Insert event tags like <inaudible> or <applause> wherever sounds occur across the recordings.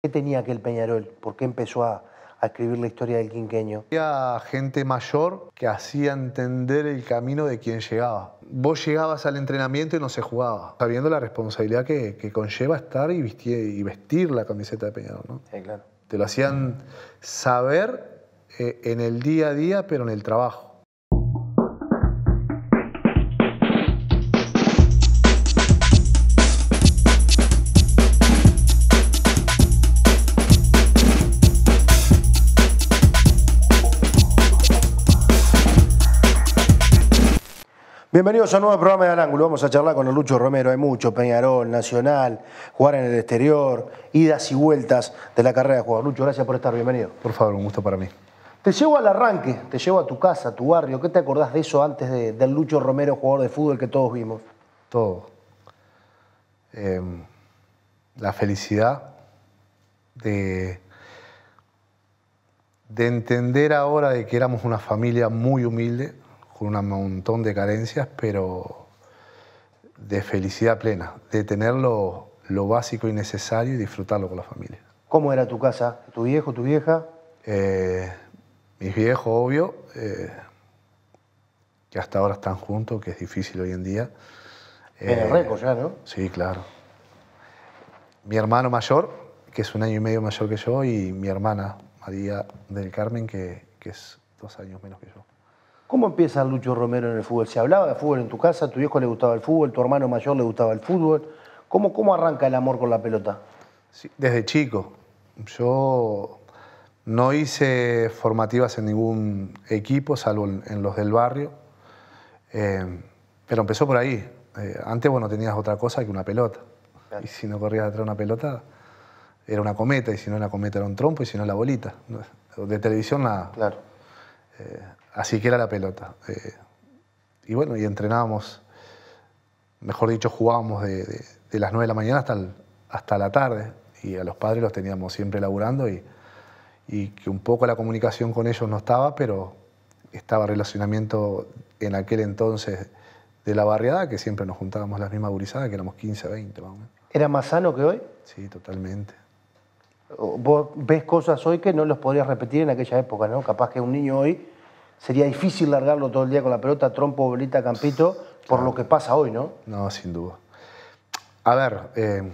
¿Qué tenía aquel Peñarol? ¿Por qué empezó a, escribir la historia del quinqueño? Había gente mayor que hacía entender el camino de quien llegaba. Vos llegabas al entrenamiento y no se jugaba, sabiendo la responsabilidad que, conlleva estar y vestir, la camiseta de Peñarol. ¿no? Sí, claro. Te lo hacían saber eh, en el día a día, pero en el trabajo. Bienvenidos a un nuevo programa de Al Ángulo. Vamos a charlar con el Lucho Romero. Hay mucho, Peñarol, Nacional, jugar en el exterior, idas y vueltas de la carrera de jugador. Lucho, gracias por estar, bienvenido. Por favor, un gusto para mí. Te llevo al arranque, te llevo a tu casa, a tu barrio. ¿Qué te acordás de eso antes de, del Lucho Romero, jugador de fútbol que todos vimos? Todo. Em, la felicidad de, de entender ahora de que éramos una familia muy humilde con un montón de carencias, pero de felicidad plena, de tener lo, básico y necesario y disfrutarlo con la familia. ¿Cómo era tu casa? ¿Tu viejo, tu vieja? Eh, mis viejos, obvio, eh, que hasta ahora están juntos, que es difícil hoy en día. En el eh, récord ya, ¿no? Sí, claro. Mi hermano mayor, que es un año y medio mayor que yo, y mi hermana, María del Carmen, que es dos años menos que yo. ¿Cómo empieza Lucho Romero en el fútbol? ¿Se hablaba de fútbol en tu casa? ¿Tu viejo le gustaba el fútbol? ¿Tu hermano mayor le gustaba el fútbol? ¿Cómo, cómo arranca el amor con la pelota? desde chico. Yo no hice formativas en ningún equipo, salvo en los del barrio. Eh, pero empezó por ahí. Eh, antes, no tenías otra cosa que una pelota. Y si no corrías atrás de una pelota, era una cometa. Y si no, la cometa era un trompo. Y si no, la bolita. De televisión, la, claro eh, así que era la pelota. Eh, y bueno, y entrenábamos, mejor dicho, jugábamos de, las 9 de la mañana hasta, hasta la tarde. Y a los padres los teníamos siempre laburando y, que un poco la comunicación con ellos no estaba, pero estaba relacionamiento en aquel entonces de la barriada, que siempre nos juntábamos las mismas gurizadas, que éramos 15, 20 más ¿Era más sano que hoy? Sí, totalmente. Vos ves cosas hoy que no los podrías repetir en aquella época, ¿no? Capaz que un niño hoy sería difícil largarlo todo el día con la pelota, trompo, bolita, campito, por lo que pasa hoy, ¿no? No, sin duda. A ver, eh,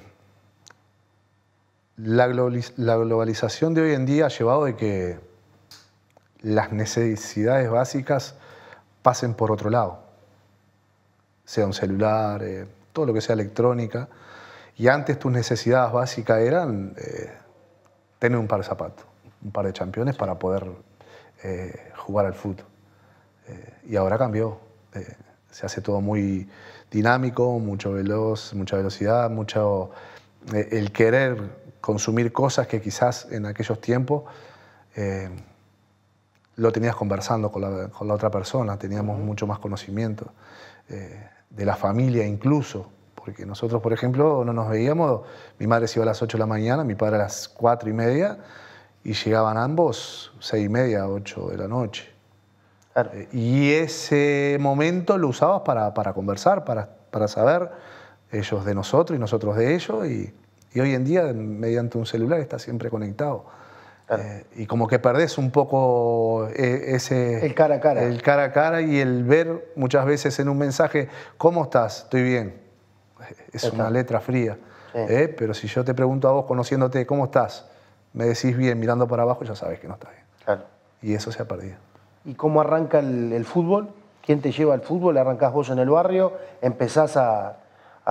la, globalización de hoy en día ha llevado de que las necesidades básicas pasen por otro lado, sea un celular, eh, todo lo que sea electrónica, y antes tus necesidades básicas eran... Eh, tener un par de zapatos, un par de campeones para poder eh, jugar al fútbol. Eh, y ahora cambió. Eh, se hace todo muy dinámico, mucho veloz, mucha velocidad, mucho el querer consumir cosas que quizás en aquellos tiempos lo tenías conversando con la, otra persona, teníamos mucho más conocimiento de la familia incluso porque nosotros, por ejemplo, no nos veíamos, mi madre se iba a las 8 de la mañana, mi padre a las 4 y media, y llegaban ambos 6 y media, 8 de la noche. Eh, y ese momento lo usabas para, para conversar, para, para, saber ellos de nosotros y nosotros de ellos, y, hoy en día, mediante un celular, está siempre conectado. Eh, y como que perdés un poco eh, ese... El cara a cara. El cara a cara y el ver muchas veces en un mensaje, ¿cómo estás? Estoy bien es una letra fría. Eh, pero si yo te pregunto a vos, conociéndote, ¿cómo estás? Me decís bien, mirando para abajo, ya sabes que no está bien. Y eso se ha perdido. ¿Y cómo arranca el, fútbol? ¿Quién te lleva al fútbol? ¿Arrancás vos en el barrio? ¿Empezás a,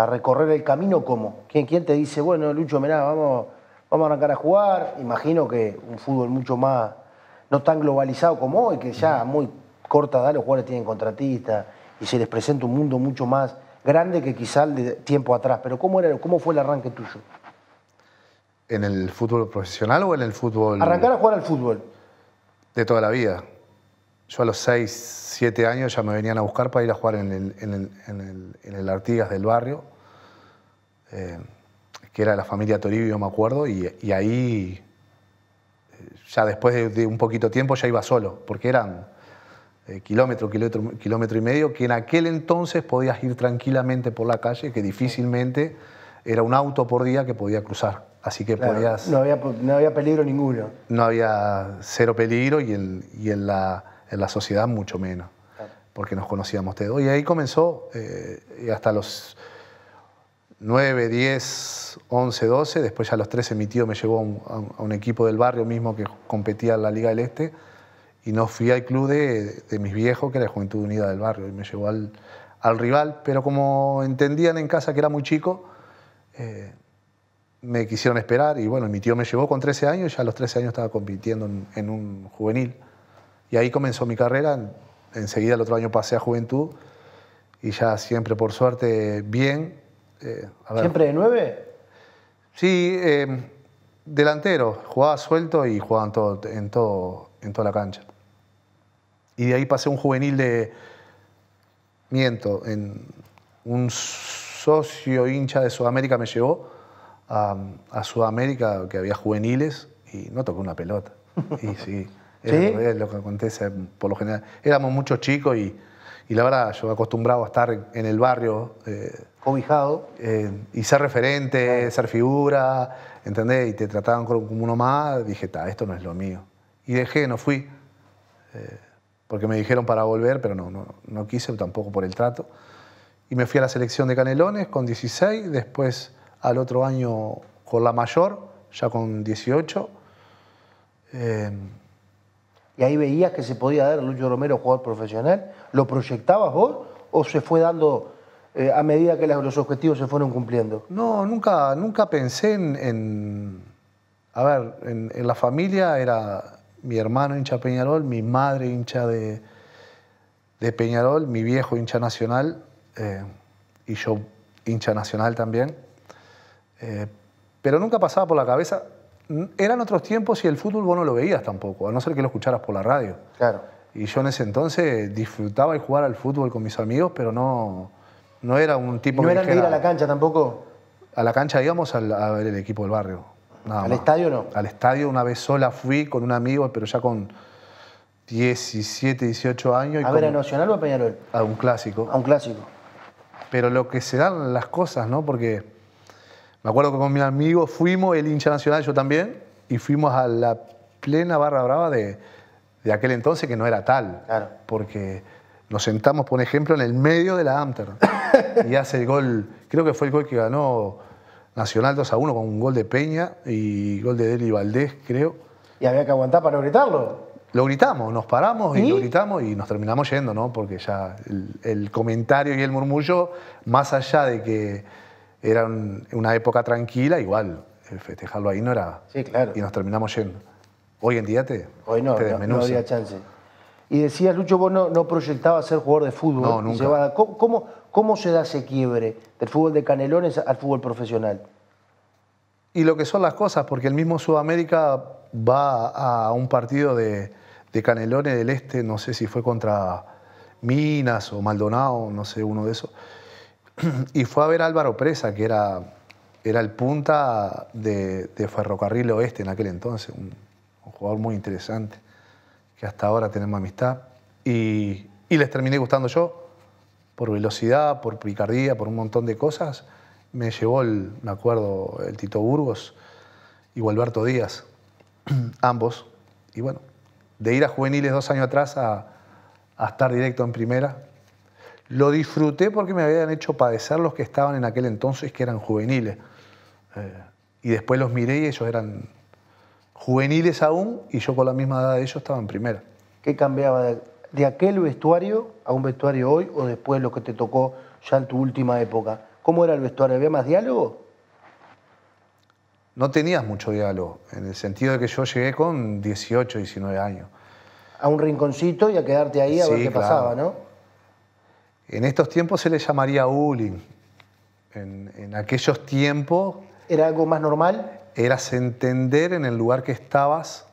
recorrer el camino? ¿Cómo? ¿Quién, te dice, bueno, Lucho, mirá, vamos, vamos a arrancar a jugar? Imagino que un fútbol mucho más, no tan globalizado como hoy, que ya muy corta edad los jugadores tienen contratistas y se les presenta un mundo mucho más grande que quizá de tiempo atrás. Pero ¿cómo, era, ¿cómo fue el arranque tuyo? ¿En el fútbol profesional o en el fútbol...? Arrancar a jugar al fútbol. De toda la vida. Yo a los 6, 7 años ya me venían a buscar para ir a jugar en el, Artigas del barrio, eh, que era la familia Toribio, me acuerdo, y, ahí eh, ya después de, un poquito tiempo ya iba solo, porque eran eh, kilómetro, kilómetro, y medio, que en aquel entonces podías ir tranquilamente por la calle, que difícilmente era un auto por día que podía cruzar. Así que podías... No había, peligro ninguno. No había cero peligro y, en, la, sociedad mucho menos, porque nos conocíamos todos. Y ahí comenzó, eh, hasta los 9, 10, 11, 12, después ya a los 13 mi tío me llevó a un equipo del barrio mismo que competía en la Liga del Este y no fui al club de, mis viejos, que era Juventud Unida del barrio, y me llevó al, rival, pero como entendían en casa que era muy chico, eh, me quisieron esperar y bueno, mi tío me llevó con 13 años, ya a los 13 años estaba compitiendo en, un juvenil. Y ahí comenzó mi carrera, enseguida el otro año pasé a Juventud y ya siempre por suerte bien. Eh, ¿Siempre de nueve? Sí, eh, delantero, jugaba suelto y jugaba en, todo, en toda la cancha. Y de ahí pasé un juvenil de. Miento, en un socio hincha de Sudamérica me llevó a, Sudamérica, que había juveniles, y no tocó una pelota. Y <laughs> sí, era Lo, que, acontece por lo general. Éramos muchos chicos y, la verdad, yo acostumbrado a estar en el barrio. Eh, Cobijado. Eh, y ser referente, ser figura, ¿entendés? Y te trataban como uno más, dije, esto no es lo mío. Y dejé, no fui. Eh, porque me dijeron para volver, pero no, no, no quise tampoco por el trato. Y me fui a la selección de Canelones con 16, después al otro año con la mayor, ya con 18. Eh, y ahí veías que se podía dar Lucho Romero jugador profesional. ¿Lo proyectabas vos o se fue dando eh, a medida que los objetivos se fueron cumpliendo? No, nunca, nunca pensé en, a ver, en, en, la familia era mi hermano hincha Peñarol, mi madre hincha de, de Peñarol, mi viejo hincha nacional eh, y yo hincha nacional también. Eh, pero nunca pasaba por la cabeza. Eran otros tiempos y el fútbol vos no lo veías tampoco, a no ser que lo escucharas por la radio. Claro. Y yo en ese entonces disfrutaba y jugar al fútbol con mis amigos, pero no, no era un tipo... ¿No eran de ir a la cancha tampoco? A la cancha íbamos a ver el equipo del barrio. ¿Al estadio no? Al estadio una vez sola fui con un amigo, pero ya con 17, 18 años. ¿A ver, a Nacional o a Peñarol? A un clásico. A un clásico. Pero lo que se dan las cosas, ¿no? Porque me acuerdo que con mi amigo fuimos, el hincha nacional, yo también, y fuimos a la plena barra brava de, de aquel entonces que no era tal. Claro. Porque nos sentamos, por ejemplo, en el medio de la Amter y hace el gol, creo que fue el gol que ganó Nacional 2 a 1 con un gol de Peña y gol de Deli Valdés, creo. Y había que aguantar para gritarlo. Lo gritamos, nos paramos ¿Y? lo gritamos y nos terminamos yendo, ¿no? Porque ya el, comentario y el murmullo, más allá de que era una época tranquila, igual eh, festejarlo ahí no era. Sí, claro. Y nos terminamos yendo. Hoy en día te, Hoy no, no, había chance. Y decía, Lucho, vos no, proyectaba proyectabas ser jugador de fútbol. No, nunca. ¿Cómo, cómo ¿Cómo se da ese quiebre del fútbol de Canelones al fútbol profesional? Y lo que son las cosas, porque el mismo Sudamérica va a un partido de, Canelones del Este, no sé si fue contra Minas o Maldonado, no sé, uno de esos. <clears throat> Y fue a ver Álvaro Presa, que era, era el punta de, Ferrocarril Oeste en aquel entonces, un, jugador muy interesante, que hasta ahora tenemos amistad. y les terminé gustando yo por velocidad, por picardía, por un montón de cosas, me llevó, el, me acuerdo, el Tito Burgos y Gualberto Díaz, <clears throat> ambos. Y bueno, de ir a juveniles dos años atrás a, estar directo en primera, lo disfruté porque me habían hecho padecer los que estaban en aquel entonces, que eran juveniles. Eh, y después los miré y ellos eran juveniles aún y yo con la misma edad de ellos estaba en primera. ¿Qué cambiaba de, de aquel vestuario a un vestuario hoy o después lo que te tocó ya en tu última época? ¿Cómo era el vestuario? ¿Había más diálogo? No tenías mucho diálogo, en el sentido de que yo llegué con 18, 19 años. A un rinconcito y a quedarte ahí a ver qué pasaba, ¿no? En estos tiempos se le llamaría bullying. En, en aquellos tiempos... ¿Era algo más normal? Eras entender en el lugar que estabas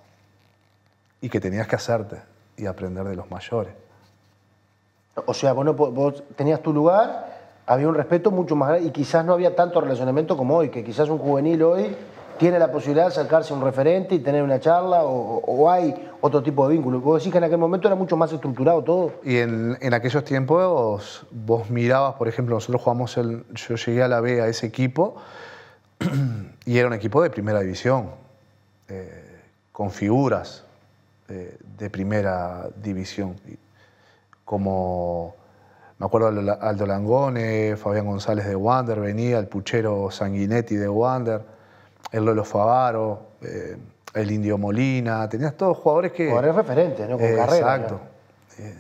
y que tenías que hacerte y aprender de los mayores. O sea, bueno, vos tenías tu lugar, había un respeto mucho más grande y quizás no había tanto relacionamiento como hoy, que quizás un juvenil hoy tiene la posibilidad de sacarse un referente y tener una charla o, hay otro tipo de vínculo. Vos decís que en aquel momento era mucho más estructurado todo. Y en, aquellos tiempos vos mirabas, por ejemplo, nosotros jugamos, el, yo llegué a la B a ese equipo <clears throat> y era un equipo de primera división, eh, con figuras, de, primera división. Como me acuerdo Aldo Langone, Fabián González de Wander, venía el puchero Sanguinetti de Wander, el Lolo Favaro, eh, el Indio Molina, tenías todos jugadores que... Jugadores referentes, ¿no? Con eh, carrera. Exacto. Eh,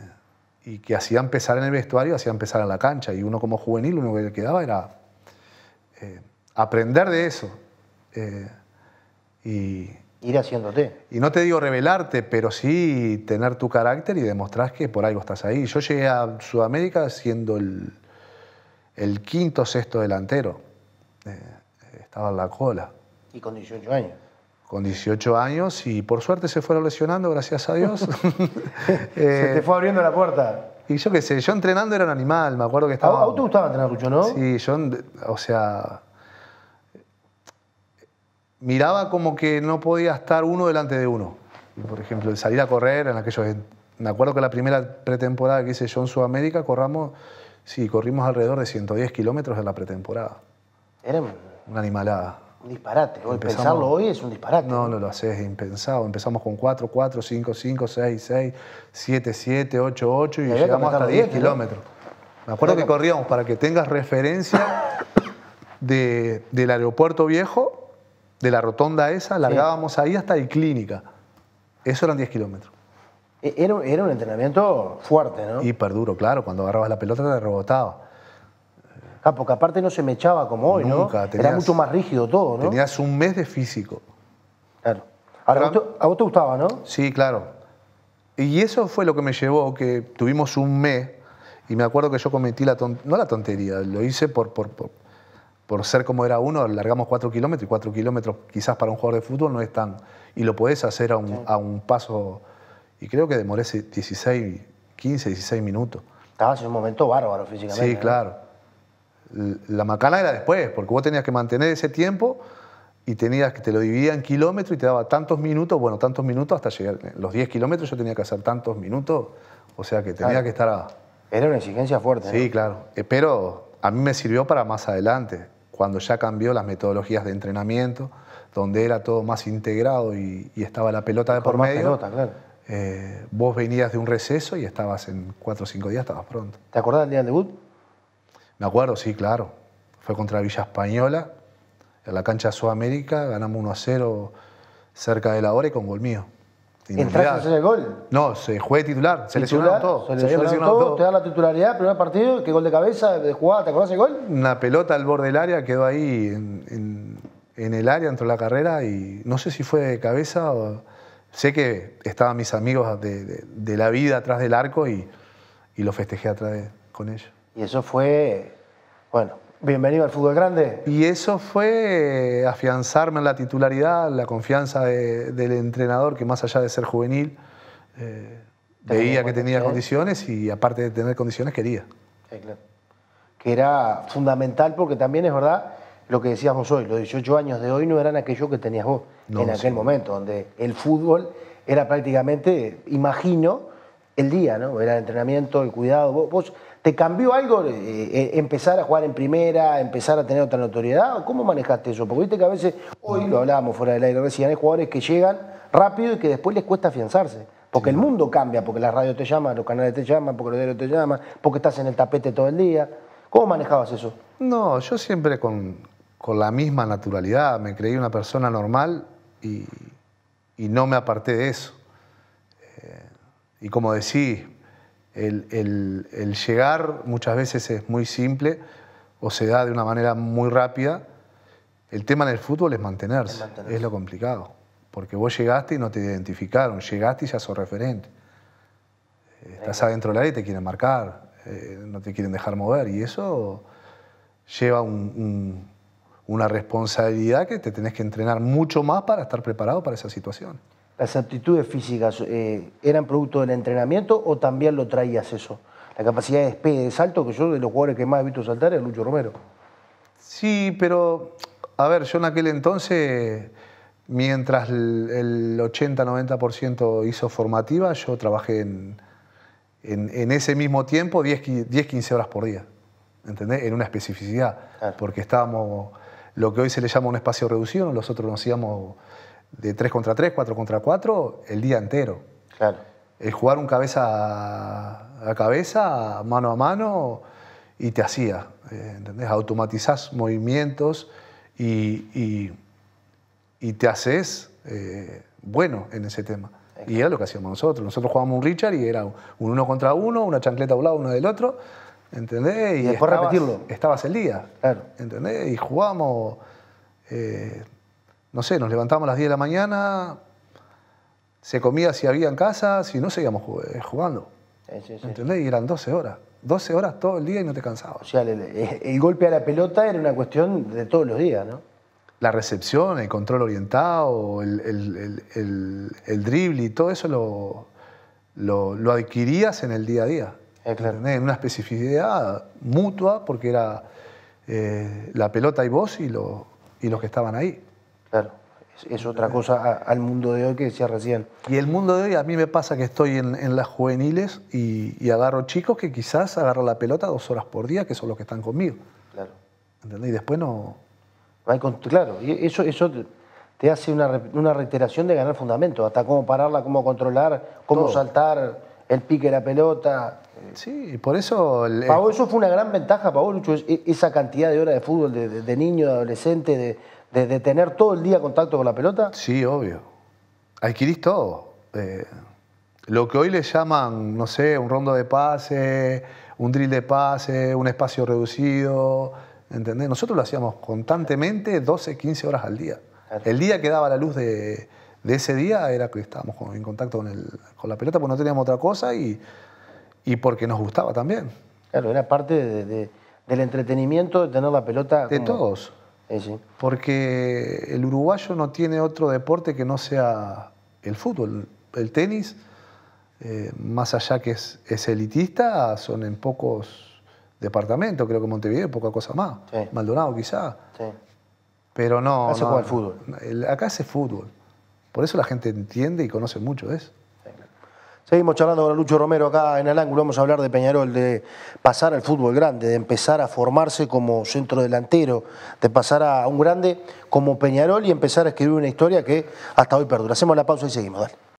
y que hacían pesar en el vestuario, hacían pesar en la cancha. Y uno como juvenil, uno que le quedaba era aprender de eso. y ir haciéndote. Y no te digo revelarte, pero sí tener tu carácter y demostrar que por algo estás ahí. Yo llegué a Sudamérica siendo el, el quinto sexto delantero. Eh, estaba en la cola. ¿Y con 18 años? Con 18 años y por suerte se fueron lesionando, gracias a Dios. <laughs> <laughs> Eh, se te fue abriendo la puerta. Y yo qué sé, yo entrenando era un animal, me acuerdo que estaba... ¿A vos te gustaba entrenar mucho, no? Sí, yo, o sea, miraba como que no podía estar uno delante de uno. por ejemplo, salir a correr en aquellos... Me acuerdo que la primera pretemporada que hice yo en Sudamérica, corramos, corrimos alrededor de 110 kilómetros en la pretemporada. Era una animalada. Un disparate. pensarlo hoy es un disparate. No, no lo haces, impensado. Empezamos con 4, 4, 5, 5, 6, 6, 7, 7, 8, 8 y llegamos hasta 10 kilómetros. Me acuerdo que corríamos para que tengas referencia de, del aeropuerto viejo de la rotonda esa, largábamos ahí hasta el clínica. Eso eran 10 kilómetros. E, era, un entrenamiento fuerte, ¿no? duro, claro. Cuando agarrabas la pelota te rebotaba. Ah, porque aparte no se me echaba como hoy, ¿no? Era mucho más rígido todo, ¿no? Tenías un mes de físico. Claro. ¿a, vos te, gustaba, ¿no? Sí, claro. Y eso fue lo que me llevó, que tuvimos un mes, y me acuerdo que yo cometí la tontería, no la tontería, lo hice por, por, por ser como era uno, alargamos cuatro kilómetros y 4 kilómetros quizás para un jugador de fútbol no es tan... Y lo podés hacer a un, paso, y creo que demoré 16, 15, 16 minutos. Estabas en un momento bárbaro físicamente. Sí, claro. La macana era después, porque vos tenías que mantener ese tiempo y tenías que te lo dividía en kilómetros y te daba tantos minutos, bueno, tantos minutos hasta llegar. Los 10 kilómetros yo tenía que hacer tantos minutos, o sea que tenía que estar a... Era una exigencia fuerte. Sí, claro. Eh, pero a mí me sirvió para más adelante cuando ya cambió las metodologías de entrenamiento, donde era todo más integrado y, estaba la pelota de por medio. Pelota, claro. Eh, vos venías de un receso y estabas en cuatro o cinco días, estabas pronto. ¿Te acordás del día del debut? Me acuerdo, sí, claro. Fue contra Villa Española, en la cancha Sudamérica, ganamos 1 a 0 cerca de la hora y con gol mío. ¿Entraste hacer el gol? No, se juega de titular, se lesionaron todo Se lesionaron todo, todo. te da la titularidad, primer partido, qué gol de cabeza, de jugada, ¿te acordás el gol? Una pelota al borde del área quedó ahí en, el área, entró la carrera y no sé si fue de cabeza o... Sé que estaban mis amigos de, la vida atrás del arco y, lo festejé atrás de, con ellos. Y eso fue, bueno, Bienvenido al fútbol grande. Y eso fue eh, afianzarme en la titularidad, la confianza del entrenador, que más allá de ser juvenil, eh, veía que tenía condiciones y aparte de tener condiciones quería. Que era fundamental porque también es verdad lo que decíamos hoy, los 18 años de hoy no eran aquello que tenías vos en aquel momento, donde el fútbol era prácticamente, imagino, el día, ¿no? Era el entrenamiento, el cuidado. vos ¿Te cambió algo eh, eh, empezar a jugar en primera, empezar a tener otra notoriedad? ¿Cómo manejaste eso? Porque viste que a veces, hoy lo hablábamos fuera del aire recién, hay jugadores que llegan rápido y que después les cuesta afianzarse. Porque el mundo cambia, porque la radio te llama, los canales te llaman, porque los diarios te llaman, porque estás en el tapete todo el día. ¿Cómo manejabas eso? No, yo siempre con, la misma naturalidad. Me creí una persona normal y, no me aparté de eso. Eh, y como decís, el, llegar muchas veces es muy simple o se da de una manera muy rápida. El tema en el fútbol es mantenerse, es, lo complicado, porque vos llegaste y no te identificaron, llegaste y ya sos referente. Estás adentro del área y te quieren marcar, eh, no te quieren dejar mover y eso lleva una responsabilidad que te tenés que entrenar mucho más para estar preparado para esa situación. ¿Las aptitudes físicas eh, eran producto del entrenamiento o también lo traías eso? La capacidad de despegue, de salto, que yo de los jugadores que más he visto saltar es Lucho Romero. Sí, pero a ver, yo en aquel entonces, mientras el 80-90% hizo formativa, yo trabajé en, en, ese mismo tiempo 10-15 horas por día, ¿entendés? En una especificidad, porque estábamos, lo que hoy se le llama un espacio reducido, nosotros nos íbamos de 3 contra 3, 4 contra 4, el día entero. Claro. El jugar un cabeza a cabeza, mano a mano, y te hacía. Eh, ¿Entendés? Automatizás movimientos y, y, te haces eh, bueno en ese tema. Y era lo que hacíamos nosotros. Nosotros jugábamos un Richard y era un uno contra uno, una chancleta a un lado, una del otro. ¿Entendés? Y, después repetirlo. Estabas el día. Claro. ¿Entendés? Y jugábamos. Eh, no sé, nos levantábamos a las 10 de la mañana, se comía si había en casa, si no, seguíamos eh, jugando. Y eran 12 horas. 12 horas todo el día y no te cansabas. Eh, el, golpe a la pelota era una cuestión de todos los días, ¿no? La recepción, el control orientado, el, el, drible y todo eso lo, lo, adquirías en el día a día. Eh, en una especificidad mutua porque era la pelota y vos y, lo, y los que estaban ahí. Claro, es, otra cosa al mundo de hoy que decía recién. Y el mundo de hoy a mí me pasa que estoy en, las juveniles y, agarro chicos que quizás agarro la pelota dos horas por día, que son los que están conmigo. Claro. ¿Entendés? Y después no... Claro, y eso, eso te hace una, una reiteración de ganar fundamento, hasta cómo pararla, cómo controlar, cómo saltar el pique de la pelota. Sí, y por eso... El... eso fue una gran ventaja para Lucho, e, esa cantidad de horas de fútbol de, de, de niño, de adolescente, de, de, tener todo el día contacto con la pelota? Sí, obvio. Adquirís todo. Eh, lo que hoy le llaman, no sé, un rondo de pase, un drill de pase, un espacio reducido. ¿Entendés? Nosotros lo hacíamos constantemente 12, 15 horas al día. El día que daba la luz de, ese día era que estábamos en contacto con, la pelota porque no teníamos otra cosa y, porque nos gustaba también. Claro, era parte del entretenimiento de tener la pelota. De todos. Porque el uruguayo no tiene otro deporte que no sea el fútbol. El tenis, eh, más allá que es, elitista, son en pocos departamentos, creo que Montevideo, poca cosa más. Maldonado quizá. Pero no. Acá no, fútbol. acá hace fútbol. Por eso la gente entiende y conoce mucho eso. Seguimos charlando con Lucho Romero acá en el ángulo. Vamos a hablar de Peñarol, de pasar al fútbol grande, de empezar a formarse como centro delantero, de pasar a un grande como Peñarol y empezar a escribir una historia que hasta hoy perdura. Hacemos la pausa y seguimos. Dale.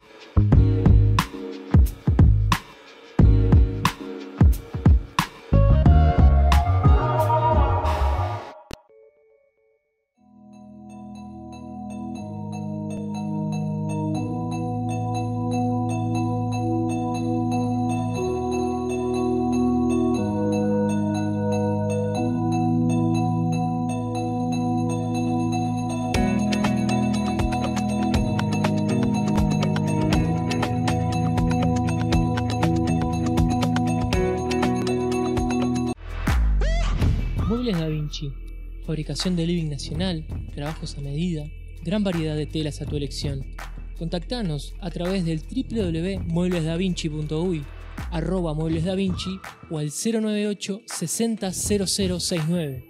de Living Nacional, trabajos a medida, gran variedad de telas a tu elección. Contactanos a través del www.mueblesdavinci.uy, arroba mueblesdavinci o al 098 600069.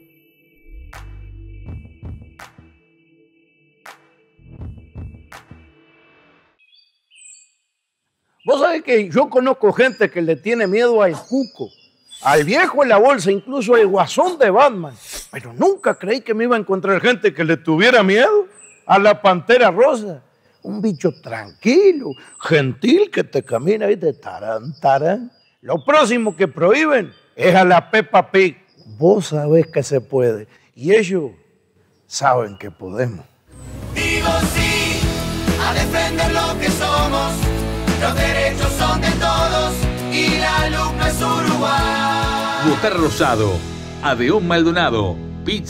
Vos sabés que yo conozco gente que le tiene miedo al cuco, al viejo en la bolsa, incluso al guasón de Batman. Pero nunca creí que me iba a encontrar gente que le tuviera miedo a la pantera rosa. Un bicho tranquilo, gentil, que te camina y te tarán, tarán. Lo próximo que prohíben es a la Peppa Pig. Vos sabés que se puede y ellos saben que podemos. Digo sí a defender lo que somos. Los derechos son de todos y la luz es Uruguay. Rosado Adeón Maldonado, PIT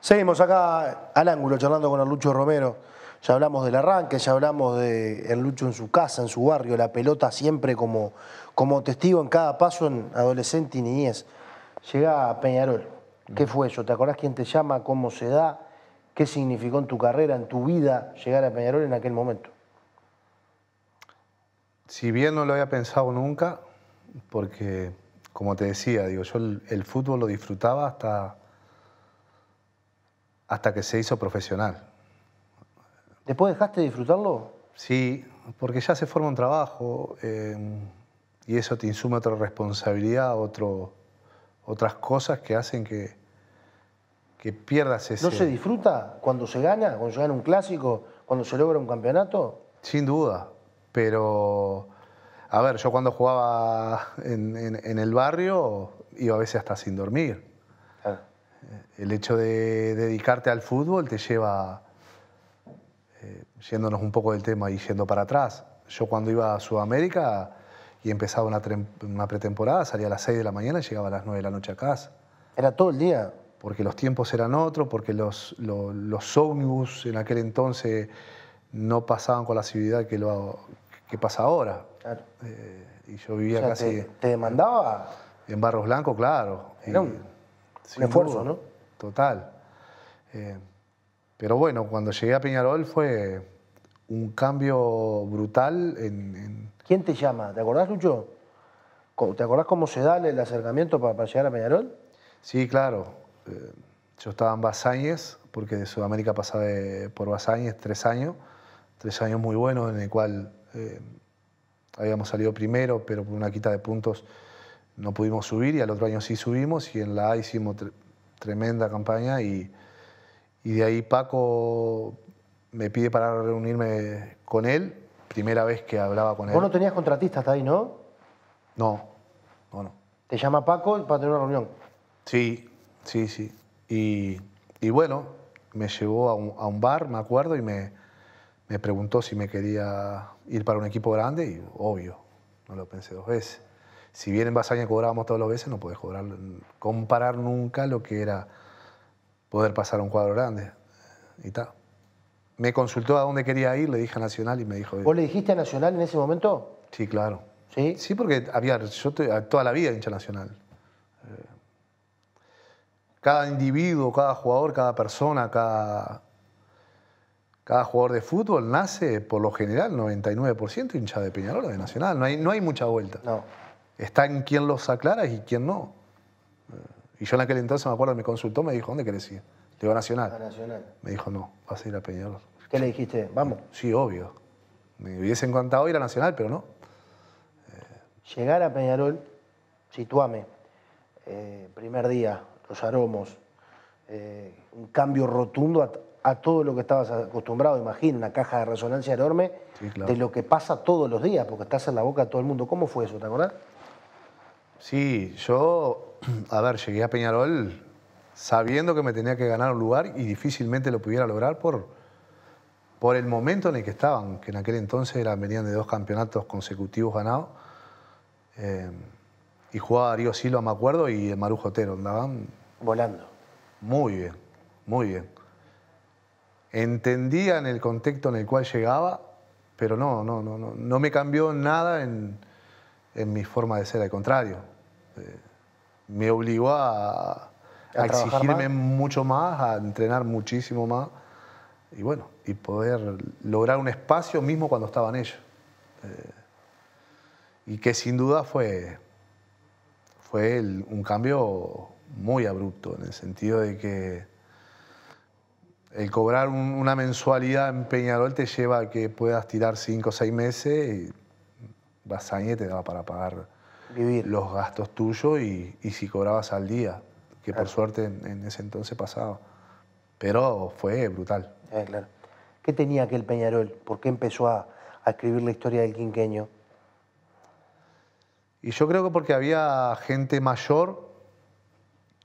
Seguimos acá al ángulo charlando con el Lucho Romero. Ya hablamos del arranque, ya hablamos de el Lucho en su casa, en su barrio, la pelota siempre como, como testigo en cada paso en adolescente y niñez. Llega a Peñarol. ¿Qué fue eso? ¿Te acordás quién te llama? ¿Cómo se da? ¿Qué significó en tu carrera, en tu vida, llegar a Peñarol en aquel momento? Si bien no lo había pensado nunca, porque como te decía, digo, yo el, fútbol lo disfrutaba hasta, hasta que se hizo profesional. ¿Después dejaste de disfrutarlo? Sí, porque ya se forma un trabajo em, y eso te insume otra responsabilidad, otro, otras cosas que hacen que, que pierdas ese... ¿No se disfruta cuando se gana, cuando se gana un clásico, cuando se logra un campeonato? Sin duda, pero, a ver, yo cuando jugaba en, el barrio iba a veces hasta sin dormir. Eh, el hecho de dedicarte al fútbol te lleva, eh, yéndonos un poco del tema y yendo para atrás. Yo cuando iba a Sudamérica y empezaba una, pretemporada, salía a las 6 de la mañana y llegaba a las 9 de la noche a casa. ¿Era todo el día? Porque los tiempos eran otros, porque los, los, los ómnibus en aquel entonces no pasaban con la civilidad que, lo, que pasa ahora. Eh, y yo vivía casi... Te, demandaba? En Barros Blancos, claro. Era un, esfuerzo, ¿no? Total. Eh, pero bueno, cuando llegué a Peñarol fue un cambio brutal en, ¿Quién te llama? ¿Te acordás, Lucho? ¿Te acordás cómo se da el acercamiento para, para llegar a Peñarol? Sí, claro. Eh, yo estaba en Basáñez, porque de Sudamérica pasaba por Basáñez tres años tres años muy buenos en el cual eh, habíamos salido primero, pero por una quita de puntos no pudimos subir y al otro año sí subimos y en la A hicimos tremenda campaña y, de ahí Paco me pide para reunirme con él, primera vez que hablaba con él. Vos no tenías contratista hasta ahí, ¿no? No, no, no. Te llama Paco para tener una reunión. Sí, sí, sí. Y, bueno, me llevó a un bar, me acuerdo, y me, me preguntó si me quería ir para un equipo grande y obvio, no lo pensé dos veces. Si bien en Bazaña cobrábamos todos los veces, no podés cobrar, comparar nunca lo que era poder pasar a un cuadro grande. Y tal. Me consultó a dónde quería ir, le dije a Nacional y me dijo... ¿Vos le dijiste a Nacional en ese momento? Sí, claro. ¿Sí? Sí, porque había, yo toda la vida hincha Nacional. Eh, cada individuo, cada jugador, cada persona, cada cada jugador de fútbol nace, por lo general, 99% hincha de Peñarol de Nacional. No hay, no hay mucha vuelta. No. Está en quién los aclara y quién no. Eh, y yo en aquel entonces, me acuerdo, me consultó, me dijo, ¿dónde querés ir? Le digo, Nacional. A Nacional. Me dijo, no, vas a ir a Peñarol. ¿Qué le dijiste? Vamos. Sí, obvio. Me hubiese encantado ir a Nacional, pero no. Eh, llegar a Peñarol, situame, eh, primer día, los aromos, un cambio rotundo a todo lo que estabas acostumbrado, imagino, una caja de resonancia enorme de lo que pasa todos los días, porque estás en la boca de todo el mundo. ¿Cómo fue eso, te acordás? Sí, yo, <clears throat> a ver, llegué a Peñarol sabiendo que me tenía que ganar un lugar y difícilmente lo pudiera lograr por, por el momento en el que estaban, que en aquel entonces eran, venían de dos campeonatos consecutivos ganados. Eh, y jugaba Darío Silva, me acuerdo, y el Otero andaban... Volando. Muy bien, muy bien entendía en el contexto en el cual llegaba, pero no, no, no, no, no me cambió nada en, en mi forma de ser, al contrario. Eh, me obligó a, exigirme mucho más, a entrenar muchísimo más y bueno, y poder lograr un espacio mismo cuando estaban ellos. Eh, y que sin duda fue, fue un cambio muy abrupto, en el sentido de que el cobrar una mensualidad en Peñarol te lleva a que puedas tirar cinco o seis meses y te daba para pagar los gastos tuyos y, si cobrabas al día, que por suerte en, ese entonces pasaba. Pero fue brutal. Eh, ¿Qué tenía aquel Peñarol? ¿Por qué empezó a, a escribir la historia del quinqueño? Y yo creo que porque había gente mayor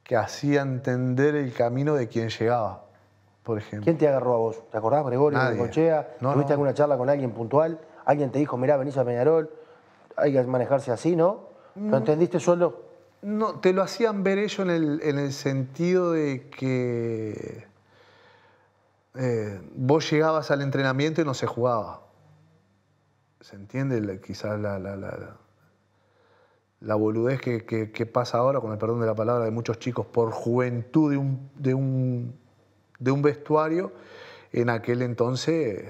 que hacía entender el camino de quien llegaba. ¿Quién te agarró a vos? ¿Te acordás, Gregorio, de Cochea? ¿Tuviste alguna charla con alguien puntual? ¿Alguien te dijo, mirá, venís a Peñarol, hay que manejarse así, ¿no? ¿Lo entendiste solo? No, te lo hacían ver ellos en el, en el sentido de que eh, vos llegabas al entrenamiento y no se jugaba. ¿Se entiende quizás la, la, boludez que, pasa ahora, con el perdón de la palabra, de muchos chicos por juventud de un de un vestuario, en aquel entonces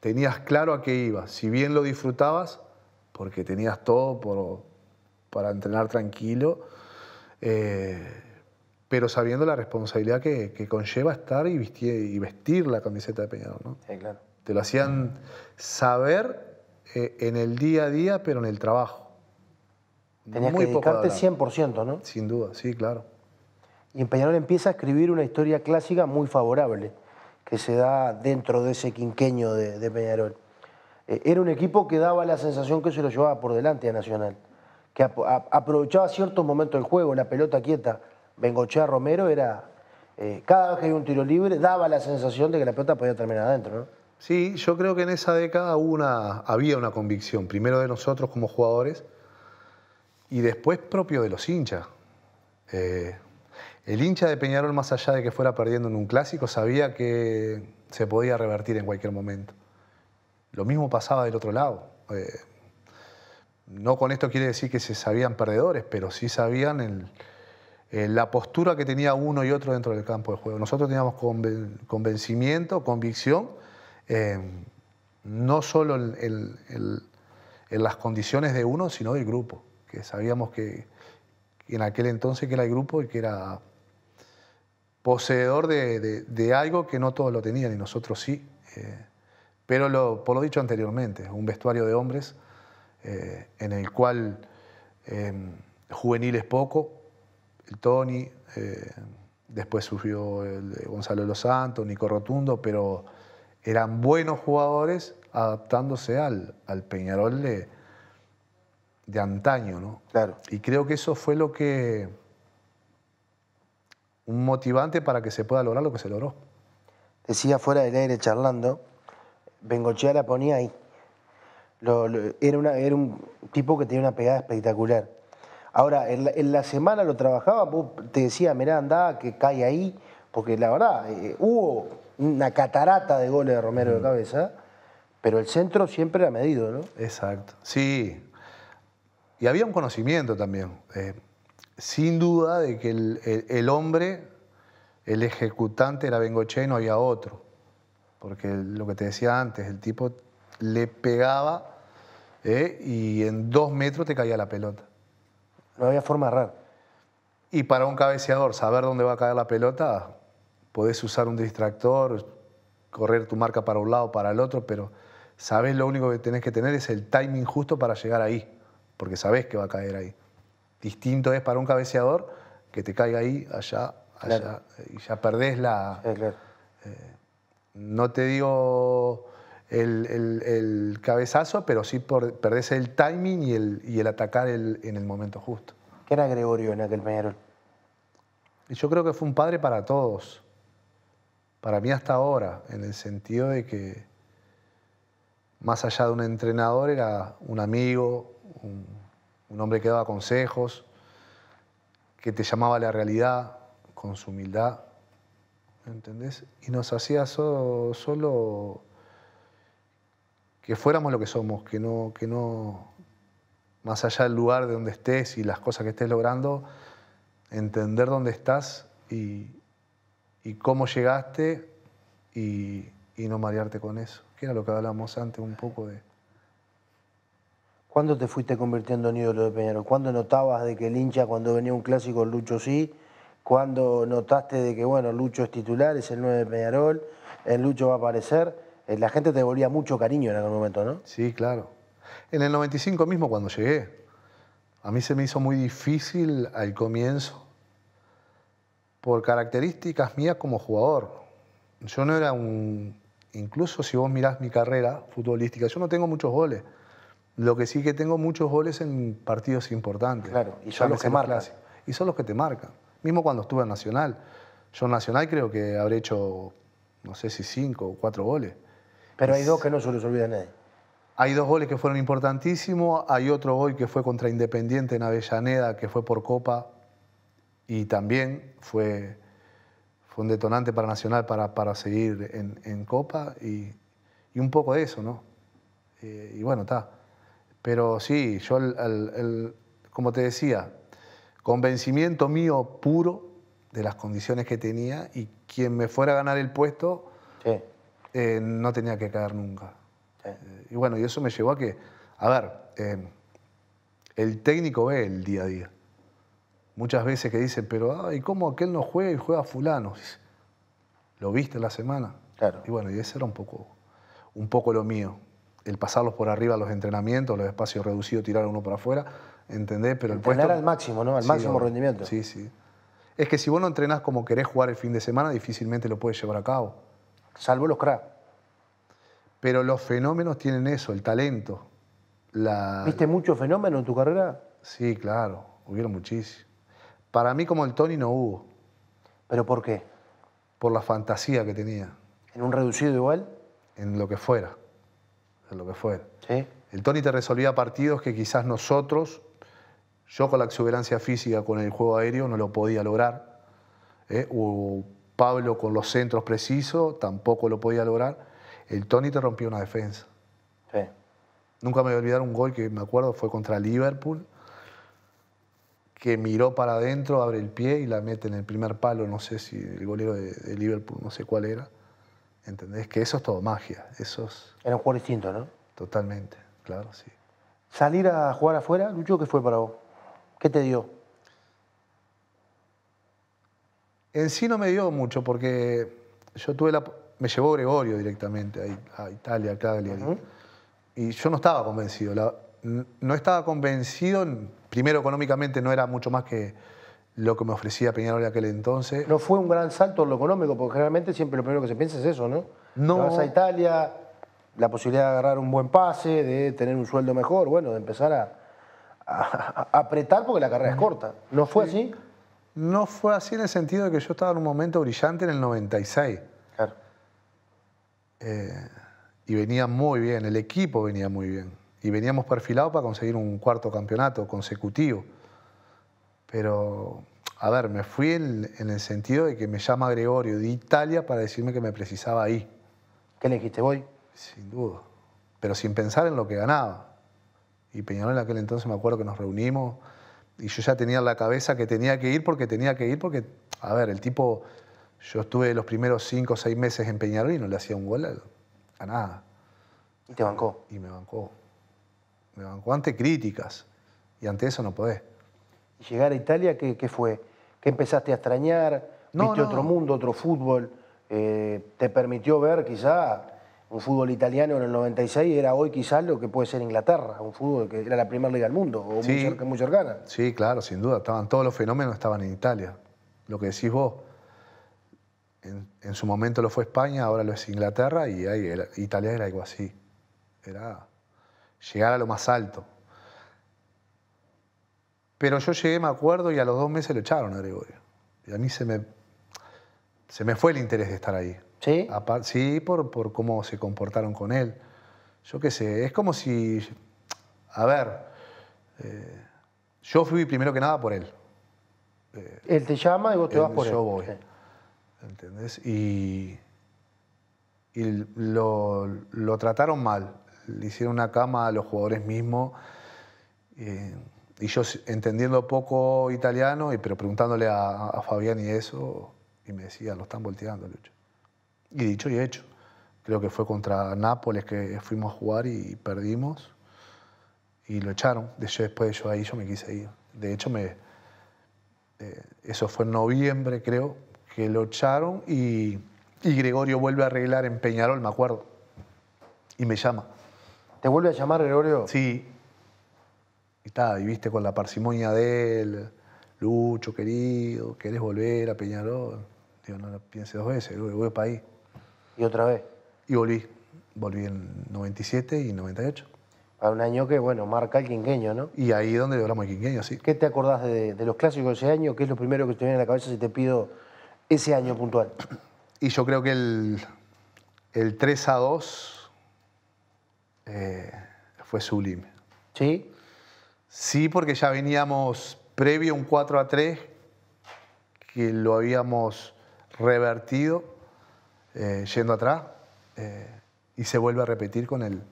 tenías claro a qué ibas. Si bien lo disfrutabas, porque tenías todo para entrenar tranquilo, eh, pero sabiendo la responsabilidad que, conlleva estar y vestir, la camiseta de Peñarol. Sí, claro. Te lo hacían saber eh, en el día a día, pero en el trabajo. Tenías Muy que dedicarte 100%, ¿no? Sin duda, sí, claro. Y en Peñarol empieza a escribir una historia clásica muy favorable que se da dentro de ese quinqueño de, Peñarol. Eh, era un equipo que daba la sensación que se lo llevaba por delante a Nacional, que aprovechaba ciertos momentos del juego, la pelota quieta. Bengochea Romero era, eh, cada vez que hay un tiro libre, daba la sensación de que la pelota podía terminar adentro. ¿no? Sí, yo creo que en esa década una, había una convicción, primero de nosotros como jugadores y después propio de los hinchas. Eh, el hincha de Peñarol, más allá de que fuera perdiendo en un clásico, sabía que se podía revertir en cualquier momento. Lo mismo pasaba del otro lado. Eh, no con esto quiere decir que se sabían perdedores, pero sí sabían la postura que tenía uno y otro dentro del campo de juego. Nosotros teníamos convencimiento, convicción, eh, no solo en, las condiciones de uno, sino del grupo, que sabíamos que en aquel entonces que era el grupo y que era poseedor de, algo que no todos lo tenían y nosotros sí. Eh, pero por lo dicho anteriormente, un vestuario de hombres eh, en el cual em, juvenil es poco, el Tony, eh, después surgió el Gonzalo de los Santos, Nico Rotundo, pero eran buenos jugadores adaptándose al, Peñarol de, de antaño, ¿no? Claro. Y creo que eso fue lo que un motivante para que se pueda lograr lo que se logró. Decía fuera del aire charlando, Bengochea la ponía ahí. era, era un tipo que tenía una pegada espectacular. Ahora, en la, semana lo trabajaba, te decía, mirá, anda, que cae ahí, porque la verdad, eh, hubo una catarata de goles de Romero de mm. cabeza, pero el centro siempre era medido, ¿no? Exacto, sí. Y había un conocimiento también. Eh, sin duda de que el, hombre, el ejecutante era Bengoche y no había otro. Porque lo que te decía antes, el tipo le pegaba ¿eh? y en dos metros te caía la pelota. No había forma de Y para un cabeceador, saber dónde va a caer la pelota, podés usar un distractor, correr tu marca para un lado, para el otro, pero sabes lo único que tenés que tener es el timing justo para llegar ahí, porque sabes que va a caer ahí. Distinto es para un cabeceador que te caiga ahí, allá, allá, y ya perdés la... Eh, no te digo el, cabezazo, pero sí por, perdés el timing y el, y el atacar en el momento justo. ¿Qué era Gregorio en aquel momento. Yo creo que fue un padre para todos, para mí hasta ahora, en el sentido de que más allá de un entrenador era un amigo, un, un hombre que daba consejos, que te llamaba a la realidad con su humildad, ¿entendés? Y nos hacía solo, que fuéramos lo que somos, que no, que no, más allá del lugar de donde estés y las cosas que estés logrando, entender dónde estás y, cómo llegaste y, y no marearte con eso, que era lo que hablamos antes un poco de ¿Cuándo te fuiste convirtiendo en ídolo de Peñarol? ¿Cuándo notabas de que el hincha, cuando venía un clásico, Lucho sí? ¿Cuándo notaste de que, bueno, Lucho es titular, es el 9 de Peñarol, el Lucho va a aparecer? Eh, la gente te volvía mucho cariño en aquel momento, ¿no? Sí, claro. En el 95 mismo, cuando llegué, a mí se me hizo muy difícil al comienzo por características mías como jugador. Yo no era un... Incluso si vos mirás mi carrera futbolística, yo no tengo muchos goles. Lo que sí que tengo muchos goles en partidos importantes. Claro, y son los que marcan. Y son los que te marcan. Mismo cuando estuve en Nacional. Yo en Nacional creo que habré hecho, no sé si cinco o cuatro goles. Pero hay dos que no se los olvida nadie. Hay dos goles que fueron importantísimos, hay otro gol que fue contra Independiente en Avellaneda, que fue por Copa, y también fue, fue un detonante para Nacional para, para seguir en, en Copa, y, un poco de eso, ¿no? Eh, y bueno, está. Pero sí, yo, como te decía, convencimiento mío puro de las condiciones que tenía y quien me fuera a ganar el puesto eh, no tenía que caer nunca. Eh, y bueno, y eso me llevó a que, a ver, eh, el técnico ve el día a día. Muchas veces que dicen, pero, y ¿cómo aquel no juega y juega fulano? Lo viste la semana. Claro. Y bueno, y ese era un poco, un poco lo mío el pasarlos por arriba los entrenamientos, los espacios reducidos, tirar uno para afuera, entender, pero el Entrenar al máximo, ¿no? Al máximo rendimiento. Sí, sí. Es que si vos no entrenás como querés jugar el fin de semana, difícilmente lo puedes llevar a cabo. Salvo los cracks. Pero los fenómenos tienen eso, el talento. La... ¿Viste muchos fenómenos en tu carrera? Sí, claro, hubieron muchísimos. Para mí como el Tony no hubo. ¿Pero por qué? Por la fantasía que tenía. ¿En un reducido igual? En lo que fuera lo que fue. El Tony te resolvía partidos que quizás nosotros, yo con la exuberancia física, con el juego aéreo, no lo podía lograr. ¿eh? O Pablo con los centros precisos tampoco lo podía lograr. El Tony te rompió una defensa. Nunca me voy a olvidar un gol que me acuerdo fue contra Liverpool, que miró para adentro, abre el pie y la mete en el primer palo, no sé si el golero de Liverpool, no sé cuál era ¿Entendés? Que eso es todo magia. Eso Era un juego distinto, ¿no? Totalmente, claro, sí. ¿Salir a jugar afuera, Lucho, qué fue para vos? ¿Qué te dio? En sí no me dio mucho porque yo tuve la... Me llevó Gregorio directamente a, Italia, a Cagliari. Y yo no estaba convencido. No estaba convencido, primero económicamente no era mucho más que lo que me ofrecía Peñarol en aquel entonces. No fue un gran salto en lo económico, porque generalmente siempre lo primero que se piensa es eso, ¿no? No. a Italia, la posibilidad de agarrar un buen pase, de tener un sueldo mejor, bueno, de empezar a, apretar porque la carrera es corta. ¿No fue así? No fue así en el sentido de que yo estaba en un momento brillante en el 96. Claro. Eh, y venía muy bien, el equipo venía muy bien. Y veníamos perfilados para conseguir un cuarto campeonato consecutivo. Pero a ver, me fui en, el sentido de que me llama Gregorio de Italia para decirme que me precisaba ahí. ¿Qué le dijiste, voy? Sin duda, pero sin pensar en lo que ganaba. Y Peñarol en aquel entonces me acuerdo que nos reunimos y yo ya tenía en la cabeza que tenía que ir porque tenía que ir porque, a ver, el tipo, yo estuve los primeros cinco o seis meses en Peñarol y no le hacía un gol a, nada. ¿Y te bancó? Y me bancó. Me bancó ante críticas y ante eso no podés llegar a Italia, ¿qué, fue? ¿Qué empezaste a extrañar? ¿Viste otro mundo, otro fútbol? Eh, ¿Te permitió ver quizá un fútbol italiano en el 96 era hoy quizás lo que puede ser Inglaterra, un fútbol que era la primera liga del mundo, o muy, cercana. Sí, claro, sin duda. Estaban, todos los fenómenos estaban en Italia. Lo que decís vos, en, su momento lo fue España, ahora lo es Inglaterra, y ahí, Italia era algo así. Era llegar a lo más alto. Pero yo llegué, me acuerdo, y a los dos meses lo echaron a Gregorio. Y a mí se me, se me fue el interés de estar ahí. ¿Sí? sí, por, cómo se comportaron con él. Yo qué sé, es como si... A ver, eh, yo fui primero que nada por él. Eh, él te llama y vos te vas por él. Yo voy. ¿Entendés? Y, lo, trataron mal. Le hicieron una cama a los jugadores mismos. Eh, y yo entendiendo poco italiano, y, pero preguntándole a, Fabián y eso, y me decía, lo están volteando, Lucho. Y dicho y hecho, creo que fue contra Nápoles que fuimos a jugar y perdimos, y lo echaron. hecho Después yo ahí yo me quise ir. De hecho, me, eh, eso fue en noviembre, creo, que lo echaron y, y Gregorio vuelve a arreglar en Peñarol, me acuerdo, y me llama. ¿Te vuelve a llamar Gregorio? Sí, y viste con la parsimonia de él, Lucho querido, ¿querés volver a Peñarol? Digo, no lo piense dos veces, voy para ahí. ¿Y otra vez? Y volví, volví en 97 y 98. A un año que, bueno, marca el quinqueño, ¿no? Y ahí es donde logramos el quinqueño, sí. ¿Qué te acordás de, los clásicos de ese año? ¿Qué es lo primero que te viene a la cabeza si te pido ese año puntual? Y yo creo que el, el 3 a 2 eh, fue sublime. ¿Sí? Sí, porque ya veníamos previo un 4 a 3, que lo habíamos revertido eh, yendo atrás, eh, y se vuelve a repetir con el,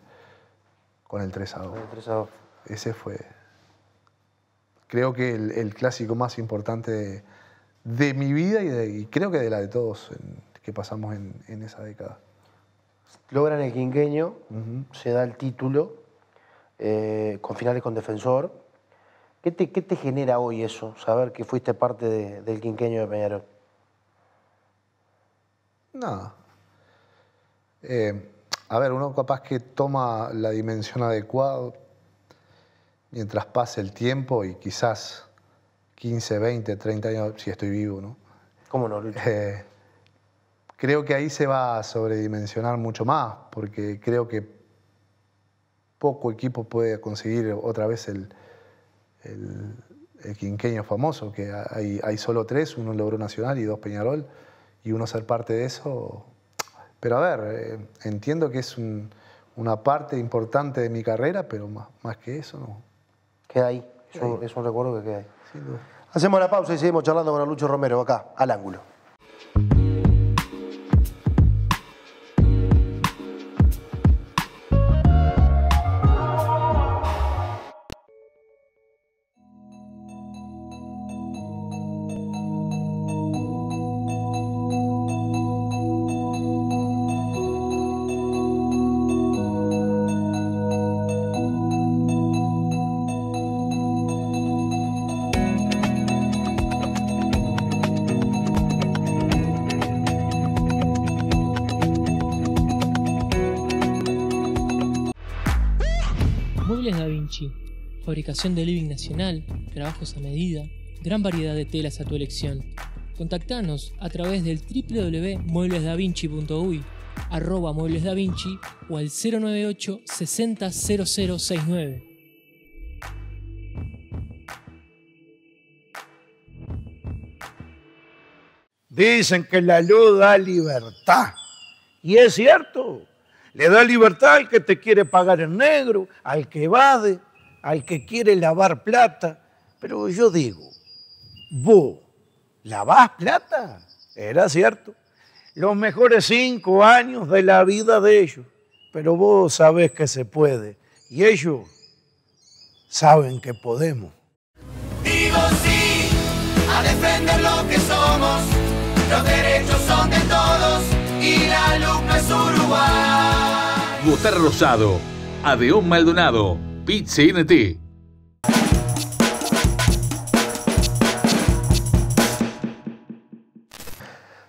con el 3 a 2. Ese fue, creo que el, clásico más importante de, mi vida y, creo que de la de todos que pasamos en, esa década. Logran el quinqueño, se da el título eh, con finales con Defensor. ¿Qué te, genera hoy eso, saber que fuiste parte del quinqueño de Peñarol? nada eh, a ver, uno capaz que toma la dimensión adecuada mientras pase el tiempo y quizás 15, 20, 30 años, si estoy vivo, ¿no? ¿Cómo no, eh, creo que ahí se va a sobredimensionar mucho más, porque creo que poco equipo puede conseguir otra vez el, el, quinqueño famoso, que hay, hay, solo tres, uno Logro Nacional y dos Peñarol, y uno ser parte de eso. Pero a ver, eh, entiendo que es una parte importante de mi carrera, pero más, más que eso no. Queda ahí, es un, recuerdo que queda ahí. Hacemos la pausa y seguimos charlando con Lucho Romero acá, al ángulo. de living nacional, trabajos a medida, gran variedad de telas a tu elección. Contactanos a través del www.mueblesdavinci.uy, arroba mueblesdavinci o al 098 60 Dicen que la luz da libertad. Y es cierto, le da libertad al que te quiere pagar en negro, al que evade, al que quiere lavar plata. Pero yo digo, vos, ¿lavás plata? Era cierto. Los mejores cinco años de la vida de ellos. Pero vos sabés que se puede. Y ellos saben que podemos. Digo sí a defender lo que somos. Los derechos son de todos y la luz es Uruguay. Gustavo Rosado. Adeón Maldonado.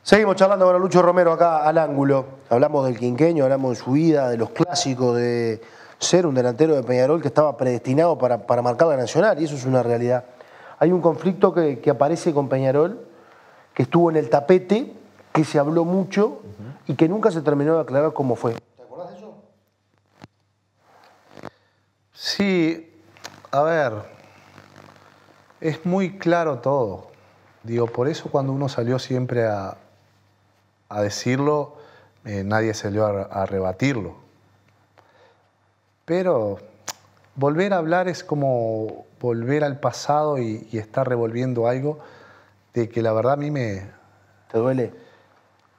Seguimos charlando con Lucho Romero acá al ángulo. Hablamos del quinqueño, hablamos de su vida, de los clásicos, de ser un delantero de Peñarol que estaba predestinado para, marcar la nacional, y eso es una realidad. Hay un conflicto que, aparece con Peñarol, que estuvo en el tapete, que se habló mucho y que nunca se terminó de aclarar cómo fue. Sí, a ver, es muy claro todo. Digo, por eso cuando uno salió siempre a, decirlo, eh, nadie salió a, rebatirlo. Pero volver a hablar es como volver al pasado y, y, estar revolviendo algo de que la verdad a mí me... ¿Te duele?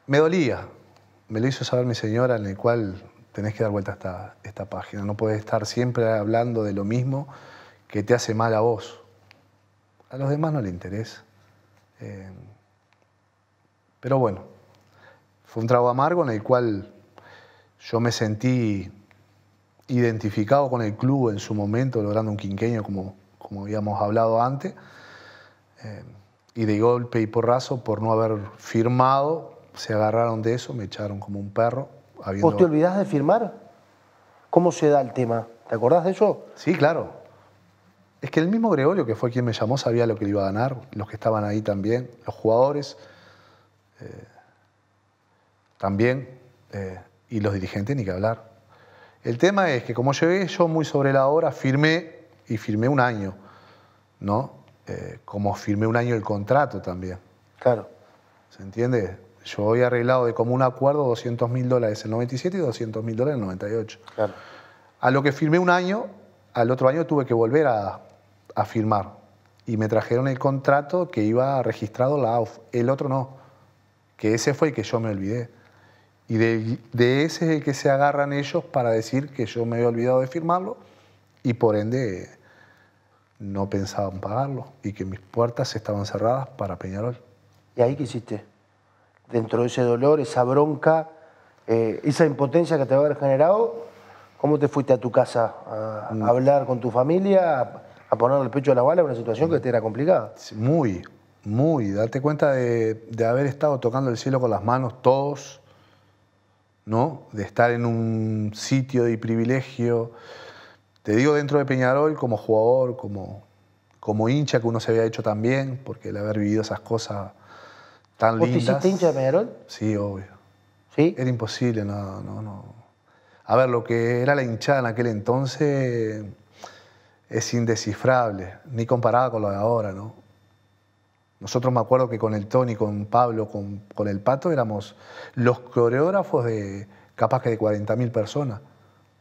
Me dolía. Me lo hizo saber mi señora, en el cual tenés que dar vuelta a esta, página. No puedes estar siempre hablando de lo mismo que te hace mal a vos. A los demás no le interesa. Eh, pero bueno, fue un trago amargo en el cual yo me sentí identificado con el club en su momento, logrando un quinqueño como, como habíamos hablado antes. Eh, y de golpe y porrazo, por no haber firmado, se agarraron de eso, me echaron como un perro. ¿Vos te olvidás de firmar? ¿Cómo se da el tema? ¿Te acordás de eso? Sí, claro. Es que el mismo Gregorio, que fue quien me llamó, sabía lo que iba a ganar, los que estaban ahí también, los jugadores eh, también, eh, y los dirigentes ni que hablar. El tema es que como llegué yo muy sobre la hora, firmé y firmé un año, ¿no? Eh, como firmé un año el contrato también. Claro. ¿Se entiende? Yo había arreglado de común acuerdo 200 mil dólares en el 97 y 200 mil dólares en 98. Claro. A lo que firmé un año, al otro año tuve que volver a, firmar. Y me trajeron el contrato que iba registrado la AUF. El otro no. Que ese fue el que yo me olvidé. Y de, de, ese es el que se agarran ellos para decir que yo me había olvidado de firmarlo y por ende no pensaban pagarlo y que mis puertas estaban cerradas para Peñarol. ¿Y ahí qué hiciste? dentro de ese dolor, esa bronca, eh, esa impotencia que te va a haber generado, ¿cómo te fuiste a tu casa a, mm. hablar con tu familia, a, ponerle el pecho a la bala en una situación que te era complicada? Muy, muy. Darte cuenta de, haber estado tocando el cielo con las manos todos, ¿no? De estar en un sitio de privilegio. Te digo dentro de Peñarol como jugador, como, como hincha que uno se había hecho también, porque el haber vivido esas cosas Tan te hiciste hincha de Sí, obvio. ¿Sí? Era imposible, no, no, no. A ver, lo que era la hinchada en aquel entonces es indescifrable, ni comparada con lo de ahora, ¿no? Nosotros me acuerdo que con el Tony, con Pablo, con, con el Pato éramos los coreógrafos de capaz que de 40.000 personas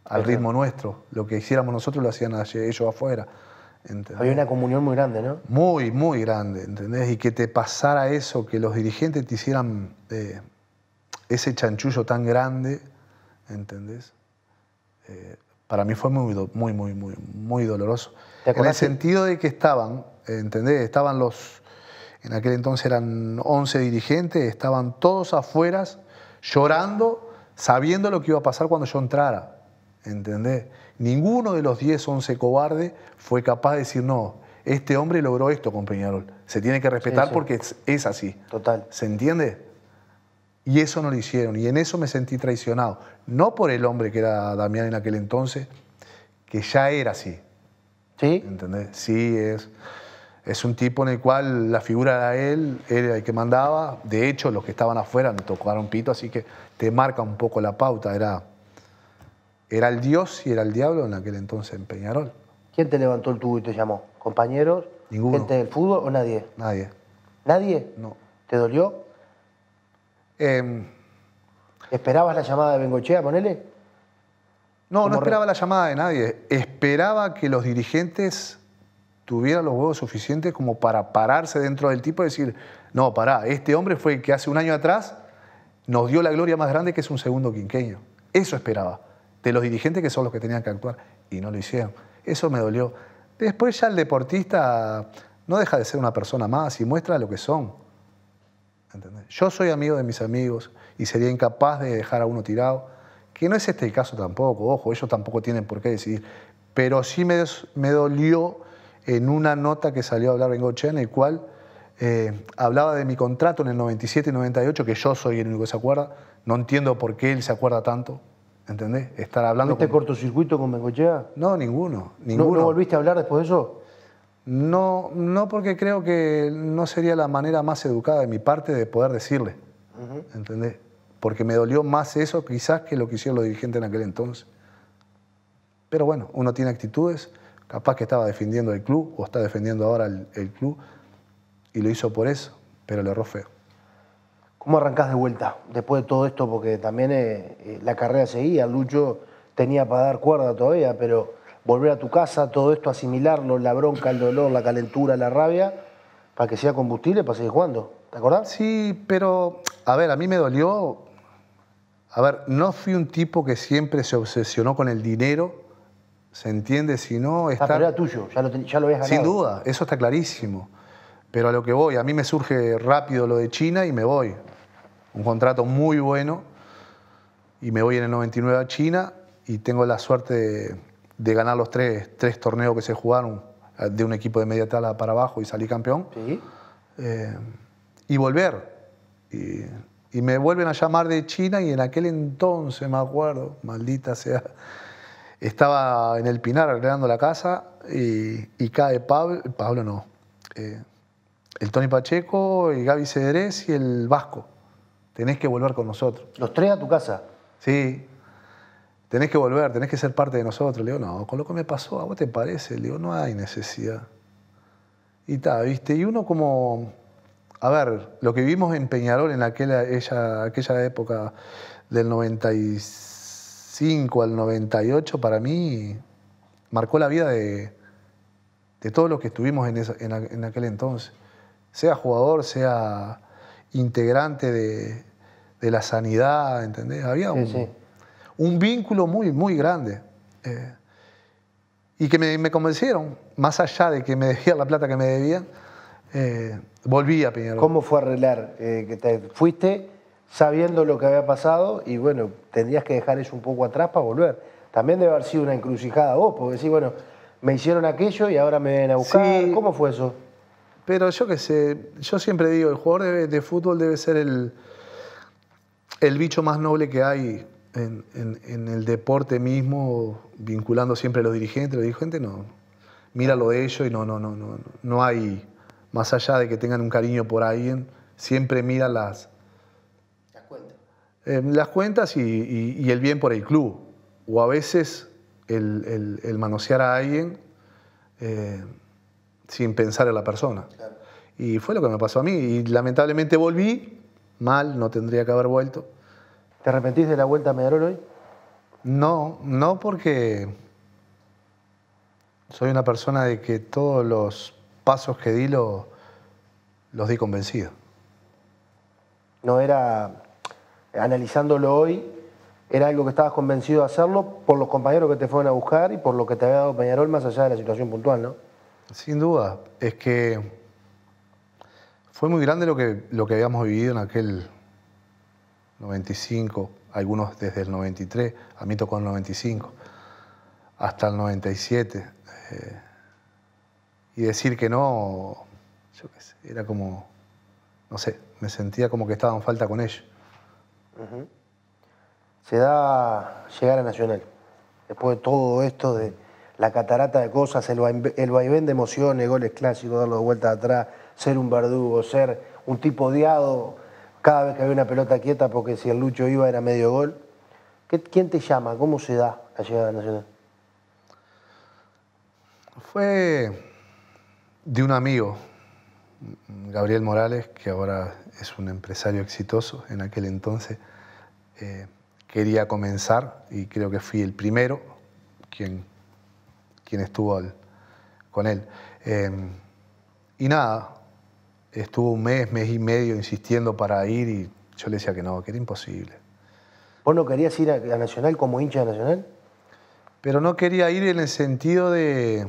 al ritmo nuestro. Lo que hiciéramos nosotros lo hacían ellos afuera. Hay Había una comunión muy grande, ¿no? Muy, muy grande, ¿entendés? Y que te pasara eso, que los dirigentes te hicieran eh, ese chanchullo tan grande, ¿entendés? Eh, para mí fue muy, muy, muy, muy, muy doloroso. En el sentido de que estaban, ¿entendés? Estaban los, en aquel entonces eran 11 dirigentes, estaban todos afueras llorando, sabiendo lo que iba a pasar cuando yo entrara, ¿entendés? Ninguno de los 10, 11 cobardes fue capaz de decir, no, este hombre logró esto con Se tiene que respetar porque es, así. Total. ¿Se entiende? Y eso no lo hicieron. Y en eso me sentí traicionado. No por el hombre que era Damián en aquel entonces, que ya era así. ¿Sí? ¿Entendés? Sí, es, es un tipo en el cual la figura era él, él era el que mandaba. De hecho, los que estaban afuera me tocaron pito, así que te marca un poco la pauta. Era era el Dios y era el diablo en aquel entonces en Peñarol. ¿Quién te levantó el tubo y te llamó? ¿Compañeros? Ninguno. ¿Gente del fútbol o nadie? Nadie. ¿Nadie? No. ¿Te dolió? Em. ¿Esperabas la llamada de Bengochea, ponele? No, no esperaba la llamada de nadie. Esperaba que los dirigentes tuvieran los huevos suficientes como para pararse dentro del tipo y decir, no, pará, este hombre fue el que hace un año atrás nos dio la gloria más grande que es un segundo quinqueño. Eso esperaba de los dirigentes que son los que tenían que actuar y no lo hicieron. Eso me dolió. Después ya el deportista no deja de ser una persona más y muestra lo que son. Yo soy amigo de mis amigos y sería incapaz de dejar a uno tirado, que no es este el caso tampoco, ojo, ellos tampoco tienen por qué decidir. Pero sí me, dolió en una nota que salió a hablar Bengoche, en el cual eh, hablaba de mi contrato en el 97 y 98, que yo soy el único que se acuerda. No entiendo por qué él se acuerda tanto, ¿Entendés? Estar hablando. este cortocircuito con Bengochea? No, ninguno. ninguno. ¿No, volviste a hablar después de eso? No, no, porque creo que no sería la manera más educada de mi parte de poder decirle. ¿Entendés? Porque me dolió más eso quizás que lo que hicieron los dirigentes en aquel entonces. Pero bueno, uno tiene actitudes, capaz que estaba defendiendo el club o está defendiendo ahora el, club y lo hizo por eso, pero le erró feo. ¿Cómo arrancás de vuelta después de todo esto? Porque también eh, eh, la carrera seguía, Lucho tenía para dar cuerda todavía, pero volver a tu casa, todo esto, asimilarlo, la bronca, el dolor, la calentura, la rabia, para que sea combustible para seguir jugando. ¿Te acordás? Sí, pero a ver, a mí me dolió. A ver, no fui un tipo que siempre se obsesionó con el dinero, ¿se entiende? Si no, ah, está. La pero tuyo, lo, ya lo habías ganado. Sin duda, eso está clarísimo. Pero a lo que voy, a mí me surge rápido lo de China y me voy un contrato muy bueno y me voy en el 99 a China y tengo la suerte de, ganar los tres, torneos que se jugaron de un equipo de media tala para abajo y salí campeón. Eh, y volver. Y, me vuelven a llamar de China y en aquel entonces, me acuerdo, maldita sea, estaba en el Pinar arreglando la casa y, cae Pablo, Pablo no, eh, el Tony Pacheco y Gaby Cederés y el Vasco tenés que volver con nosotros. ¿Los tres a tu casa? Sí. Tenés que volver, tenés que ser parte de nosotros. Le digo, no, con lo que me pasó, ¿a vos te parece? Le digo, no hay necesidad. Y está, ¿viste? Y uno como... A ver, lo que vivimos en Peñarol en aquella, aquella época del 95 al 98, para mí marcó la vida de, de todos los que estuvimos en aquel entonces. Sea jugador, sea integrante de, la sanidad, ¿entendés? Había un, vínculo muy, muy grande. Eh, y que me, convencieron, más allá de que me debían la plata que me debían, eh, volví a Peñarol. ¿Cómo fue arreglar? Eh, que te fuiste sabiendo lo que había pasado y bueno, tendrías que dejar eso un poco atrás para volver. También debe haber sido una encrucijada vos, porque decís, bueno, me hicieron aquello y ahora me ven a buscar. ¿Cómo fue eso? Pero yo qué sé, yo siempre digo, el jugador de, fútbol debe ser el, el bicho más noble que hay en, el deporte mismo, vinculando siempre a los dirigentes, los dirigentes no. Mira lo de ellos y no, no, no, no, no hay, más allá de que tengan un cariño por alguien, siempre mira las... Las cuentas. Eh, las cuentas y, el bien por el club. O a veces el, manosear a alguien. Eh, sin pensar en la persona. Y fue lo que me pasó a mí. Y lamentablemente volví mal, no tendría que haber vuelto. ¿Te arrepentís de la vuelta a Medellín hoy? No, no porque soy una persona de que todos los pasos que di lo, los di convencido. No era, analizándolo hoy, era algo que estabas convencido de hacerlo por los compañeros que te fueron a buscar y por lo que te había dado Peñarol más allá de la situación puntual, ¿no? Sin duda, es que fue muy grande lo que, lo que habíamos vivido en aquel 95, algunos desde el 93, a mí tocó el 95, hasta el 97. Eh, y decir que no, yo qué sé, era como, no sé, me sentía como que estaba en falta con ellos. Se da llegar a Nacional, después de todo esto de la catarata de cosas, el, vaivén de emociones, goles clásicos, darlo de vuelta atrás, ser un verdugo, ser un tipo odiado cada vez que había una pelota quieta porque si el Lucho iba era medio gol. ¿Quién te llama? ¿Cómo se da la llegada Nacional? Fue de un amigo, Gabriel Morales, que ahora es un empresario exitoso en aquel entonces. Eh, quería comenzar y creo que fui el primero quien quien estuvo con él. Em, y nada, estuvo un mes, mes y medio insistiendo para ir y yo le decía que no, que era imposible. ¿Vos no querías ir a, Nacional como hincha de Nacional? Pero no quería ir en el sentido de.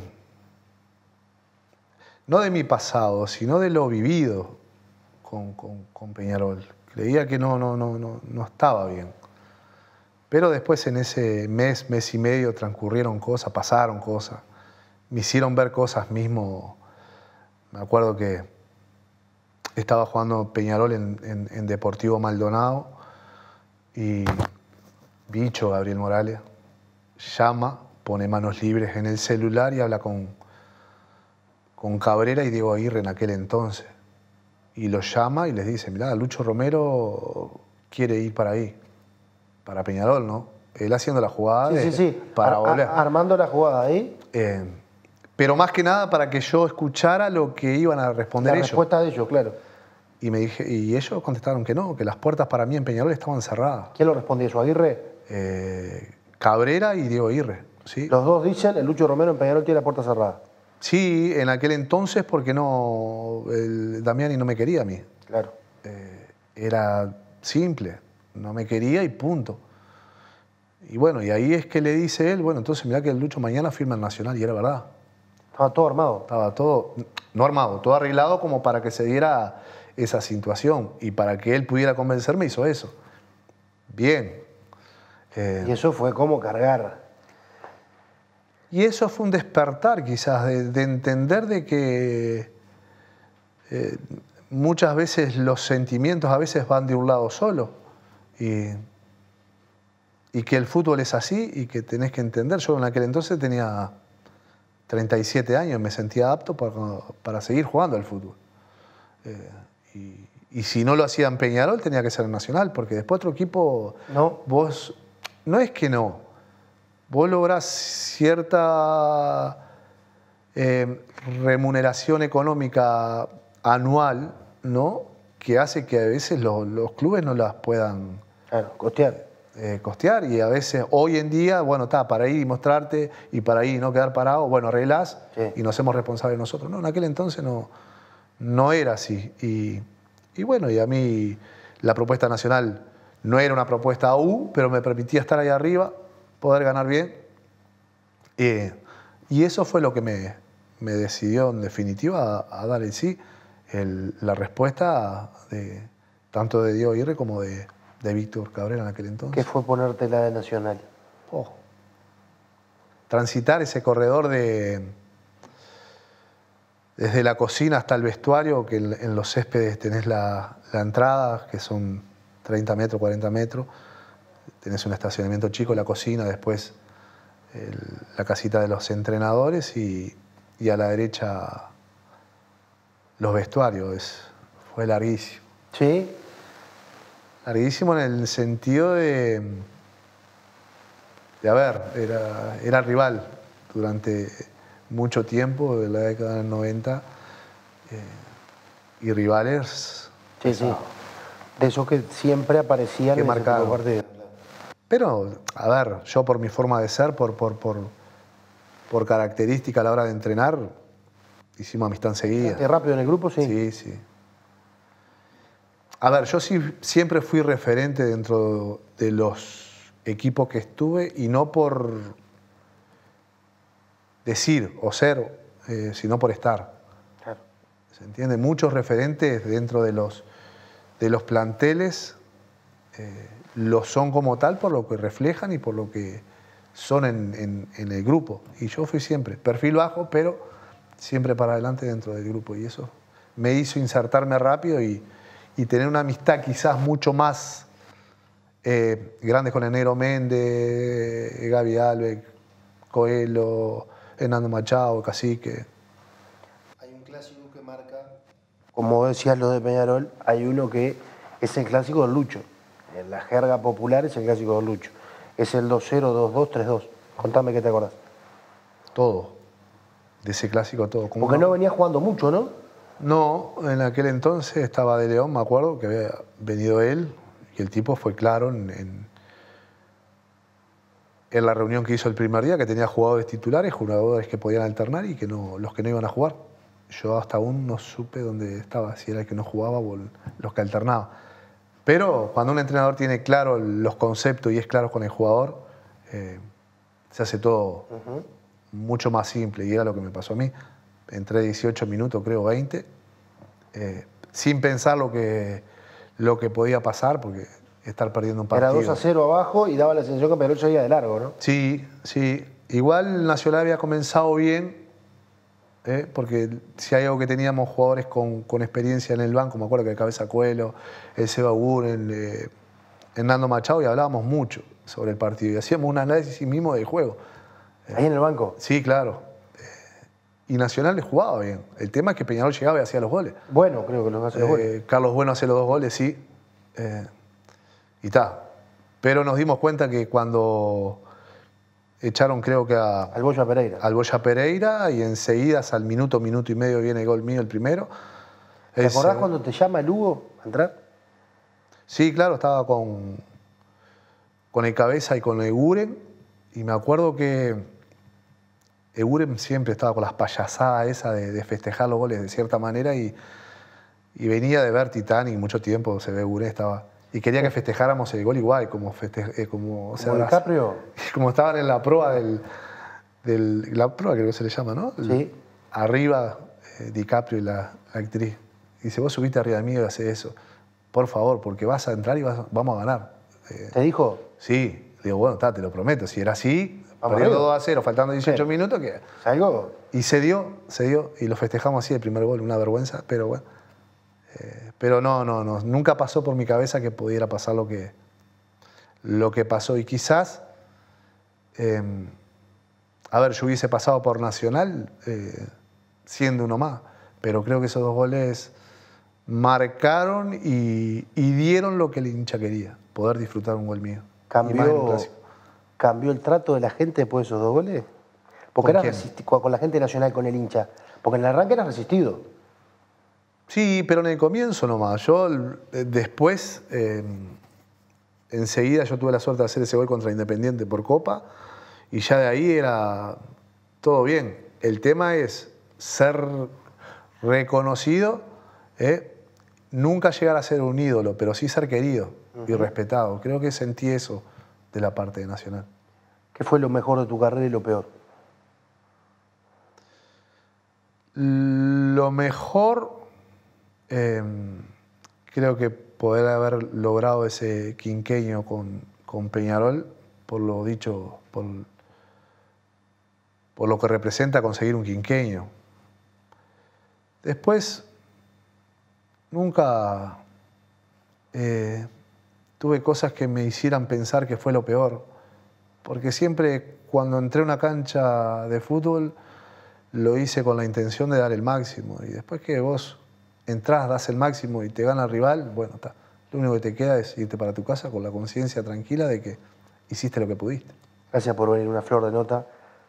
no de mi pasado, sino de lo vivido con, con Peñarol. Creía que no, no, no, no, no estaba bien. Pero después en ese mes, mes y medio transcurrieron cosas, pasaron cosas, me hicieron ver cosas mismo. Me acuerdo que estaba jugando Peñarol en, Deportivo Maldonado y bicho Gabriel Morales llama, pone manos libres en el celular y habla con, con Cabrera y Diego Aguirre en aquel entonces. Y los llama y les dice, mira, Lucho Romero quiere ir para ahí para Peñarol, ¿no? Él haciendo la jugada. Sí, sí, sí. Para Armando la jugada ahí. Eh, pero más que nada para que yo escuchara lo que iban a responder ellos. La respuesta de ellos, claro. Y, me dije, y ellos contestaron que no, que las puertas para mí en Peñarol estaban cerradas. ¿Quién lo respondió eso? ¿Aguirre? Eh, Cabrera y Diego Aguirre. ¿sí? Los dos dicen, el Lucho Romero en Peñarol tiene la puerta cerrada. Sí, en aquel entonces porque no, Damiani no me quería a mí. Claro. Eh, era simple no me quería y punto. Y bueno, y ahí es que le dice él, bueno, entonces mira que el Lucho mañana firma el Nacional, y era verdad. Estaba todo armado. Estaba todo, no armado, todo arreglado como para que se diera esa situación y para que él pudiera convencerme hizo eso. Bien. Eh, y eso fue como cargar. Y eso fue un despertar quizás, de, entender de que eh, muchas veces los sentimientos a veces van de un lado solo y, que el fútbol es así y que tenés que entender. Yo en aquel entonces tenía 37 años, me sentía apto para, seguir jugando al fútbol. Eh, y, si no lo hacía en Peñarol, tenía que ser en Nacional, porque después otro equipo, no. vos, no es que no, vos lográs cierta eh, remuneración económica anual, ¿no? que hace que a veces los clubes no las puedan Claro, costear. Eh, costear y a veces hoy en día, bueno, está para ir y mostrarte y para ir no quedar parado, bueno, arreglás y nos hacemos responsables nosotros. No, en aquel entonces no, no era así. Y, bueno, y a mí la propuesta nacional no era una propuesta aún, pero me permitía estar ahí arriba, poder ganar bien. Eh, y eso fue lo que me, decidió en definitiva a, dar en sí la respuesta de, tanto de Diego Irre como de, de Víctor Cabrera en aquel entonces. ¿Qué fue ponerte la de Nacional? Oh. Transitar ese corredor de desde la cocina hasta el vestuario, que en, los céspedes tenés la, entrada, que son 30 metros, 40 metros, tenés un estacionamiento chico, la cocina, después la casita de los entrenadores y, a la derecha los vestuarios. fue larguísimo. ¿Sí? Larguísimo en el sentido de, a ver, era, era rival durante mucho tiempo, de la década del 90, eh, y rivales. Sí, sí. De esos que siempre aparecían que el partidos. Pero, a ver, yo por mi forma de ser, por, por, por, por característica a la hora de entrenar, hicimos amistad seguida. ¿Rápido en el grupo? Sí. Sí, sí. A ver, yo sí, siempre fui referente dentro de los equipos que estuve y no por decir o ser, eh, sino por estar. Claro. ¿Se entiende? Muchos referentes dentro de los, de los planteles eh, lo son como tal por lo que reflejan y por lo que son en, en, el grupo. Y yo fui siempre, perfil bajo, pero siempre para adelante dentro del grupo. Y eso me hizo insertarme rápido y y tener una amistad quizás mucho más eh, grande con Enero Méndez, Gaby Albeck, Coelho, Hernando Machado, Cacique. Hay un clásico que marca, como decías lo de Peñarol, hay uno que es el clásico del Lucho. En la jerga popular es el clásico del Lucho. Es el 2-0, 2-2, 3-2. Contame qué te acordás. Todo. De ese clásico todo. Porque no venía jugando mucho, ¿no? No, en aquel entonces estaba De León, me acuerdo, que había venido él, y el tipo fue claro en, la reunión que hizo el primer día, que tenía jugadores titulares, jugadores que podían alternar y que no, los que no iban a jugar. Yo hasta aún no supe dónde estaba, si era el que no jugaba o los que alternaba. Pero cuando un entrenador tiene claro los conceptos y es claro con el jugador, eh, se hace todo mucho más simple y era lo que me pasó a mí entre 18 minutos, creo 20, eh, sin pensar lo que, lo que podía pasar, porque estar perdiendo un partido. Era 2 a 0 abajo y daba la sensación que Perocho iba de largo, ¿no? Sí, sí. Igual Nacional había comenzado bien, ¿eh? porque si hay algo que teníamos jugadores con, experiencia en el banco, me acuerdo que el Cabeza Cuelo, el Seba en eh, Hernando Machado, y hablábamos mucho sobre el partido y hacíamos un análisis mismo del juego. ¿Ahí en el banco? Sí, claro y Nacional le jugaba bien. El tema es que Peñarol llegaba y hacía los goles. Bueno, creo que los hace los goles. Eh, Carlos Bueno hace los dos goles, sí. Eh, y está. Pero nos dimos cuenta que cuando echaron, creo que a. Al Boya Pereira. Al Boya Pereira y enseguida, al minuto, minuto y medio, viene el gol mío, el primero. ¿Te acordás cuando te llama el Hugo a entrar? Sí, claro, estaba con, con el Cabeza y con el Guren. Y me acuerdo que Eurem siempre estaba con las payasadas esa de, festejar los goles de cierta manera y, venía de ver Titanic mucho tiempo, se ve Eurem, estaba... Y quería que festejáramos el gol igual, como, eh, como, DiCaprio? <laughs> como estaban en la prueba del, La prueba creo que se le llama, ¿no? Sí. arriba eh, DiCaprio y la, actriz. Y dice, vos subiste arriba de mí y haces eso. Por favor, porque vas a entrar y vamos a ganar. Eh, ¿Te dijo? Sí. Digo, bueno, está, te lo prometo. Si era así, perdiendo 2 a 0, faltando 18 minutos, que Y se dio, se dio, y lo festejamos así el primer gol, una vergüenza, pero bueno. Eh, pero no, no, no, nunca pasó por mi cabeza que pudiera pasar lo que, lo que pasó. Y quizás, em, a ver, yo hubiese pasado por Nacional eh, siendo uno más, pero creo que esos dos goles marcaron y, y dieron lo que el hincha quería, poder disfrutar un gol mío. Cambió, cambió el trato de la gente después de esos dos goles? Porque ¿Con era con la gente nacional, con el hincha. Porque en el arranque era resistido. Sí, pero en el comienzo nomás. Yo eh, después, eh, enseguida yo tuve la suerte de hacer ese gol contra Independiente por Copa y ya de ahí era todo bien. El tema es ser reconocido, eh, nunca llegar a ser un ídolo, pero sí ser querido y respetado. Creo que sentí eso de la parte Nacional. ¿Qué fue lo mejor de tu carrera y lo peor? Lo mejor, eh, creo que poder haber logrado ese quinqueño con, Peñarol, por lo dicho, por, por lo que representa conseguir un quinqueño. Después, nunca eh, tuve cosas que me hicieran pensar que fue lo peor. Porque siempre cuando entré a una cancha de fútbol lo hice con la intención de dar el máximo. Y después que vos entras, das el máximo y te gana el rival, bueno, está. Lo único que te queda es irte para tu casa con la conciencia tranquila de que hiciste lo que pudiste. Gracias por venir, una flor de nota.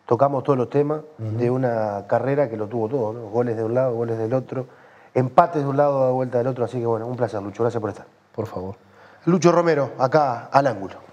Tocamos todos los temas de una carrera que lo tuvo todo, Goles de un lado, goles del otro, empates de un lado, da vuelta del otro. Así que bueno, un placer, Lucho. Gracias por estar. Por favor. Lucho Romero, acá al ángulo.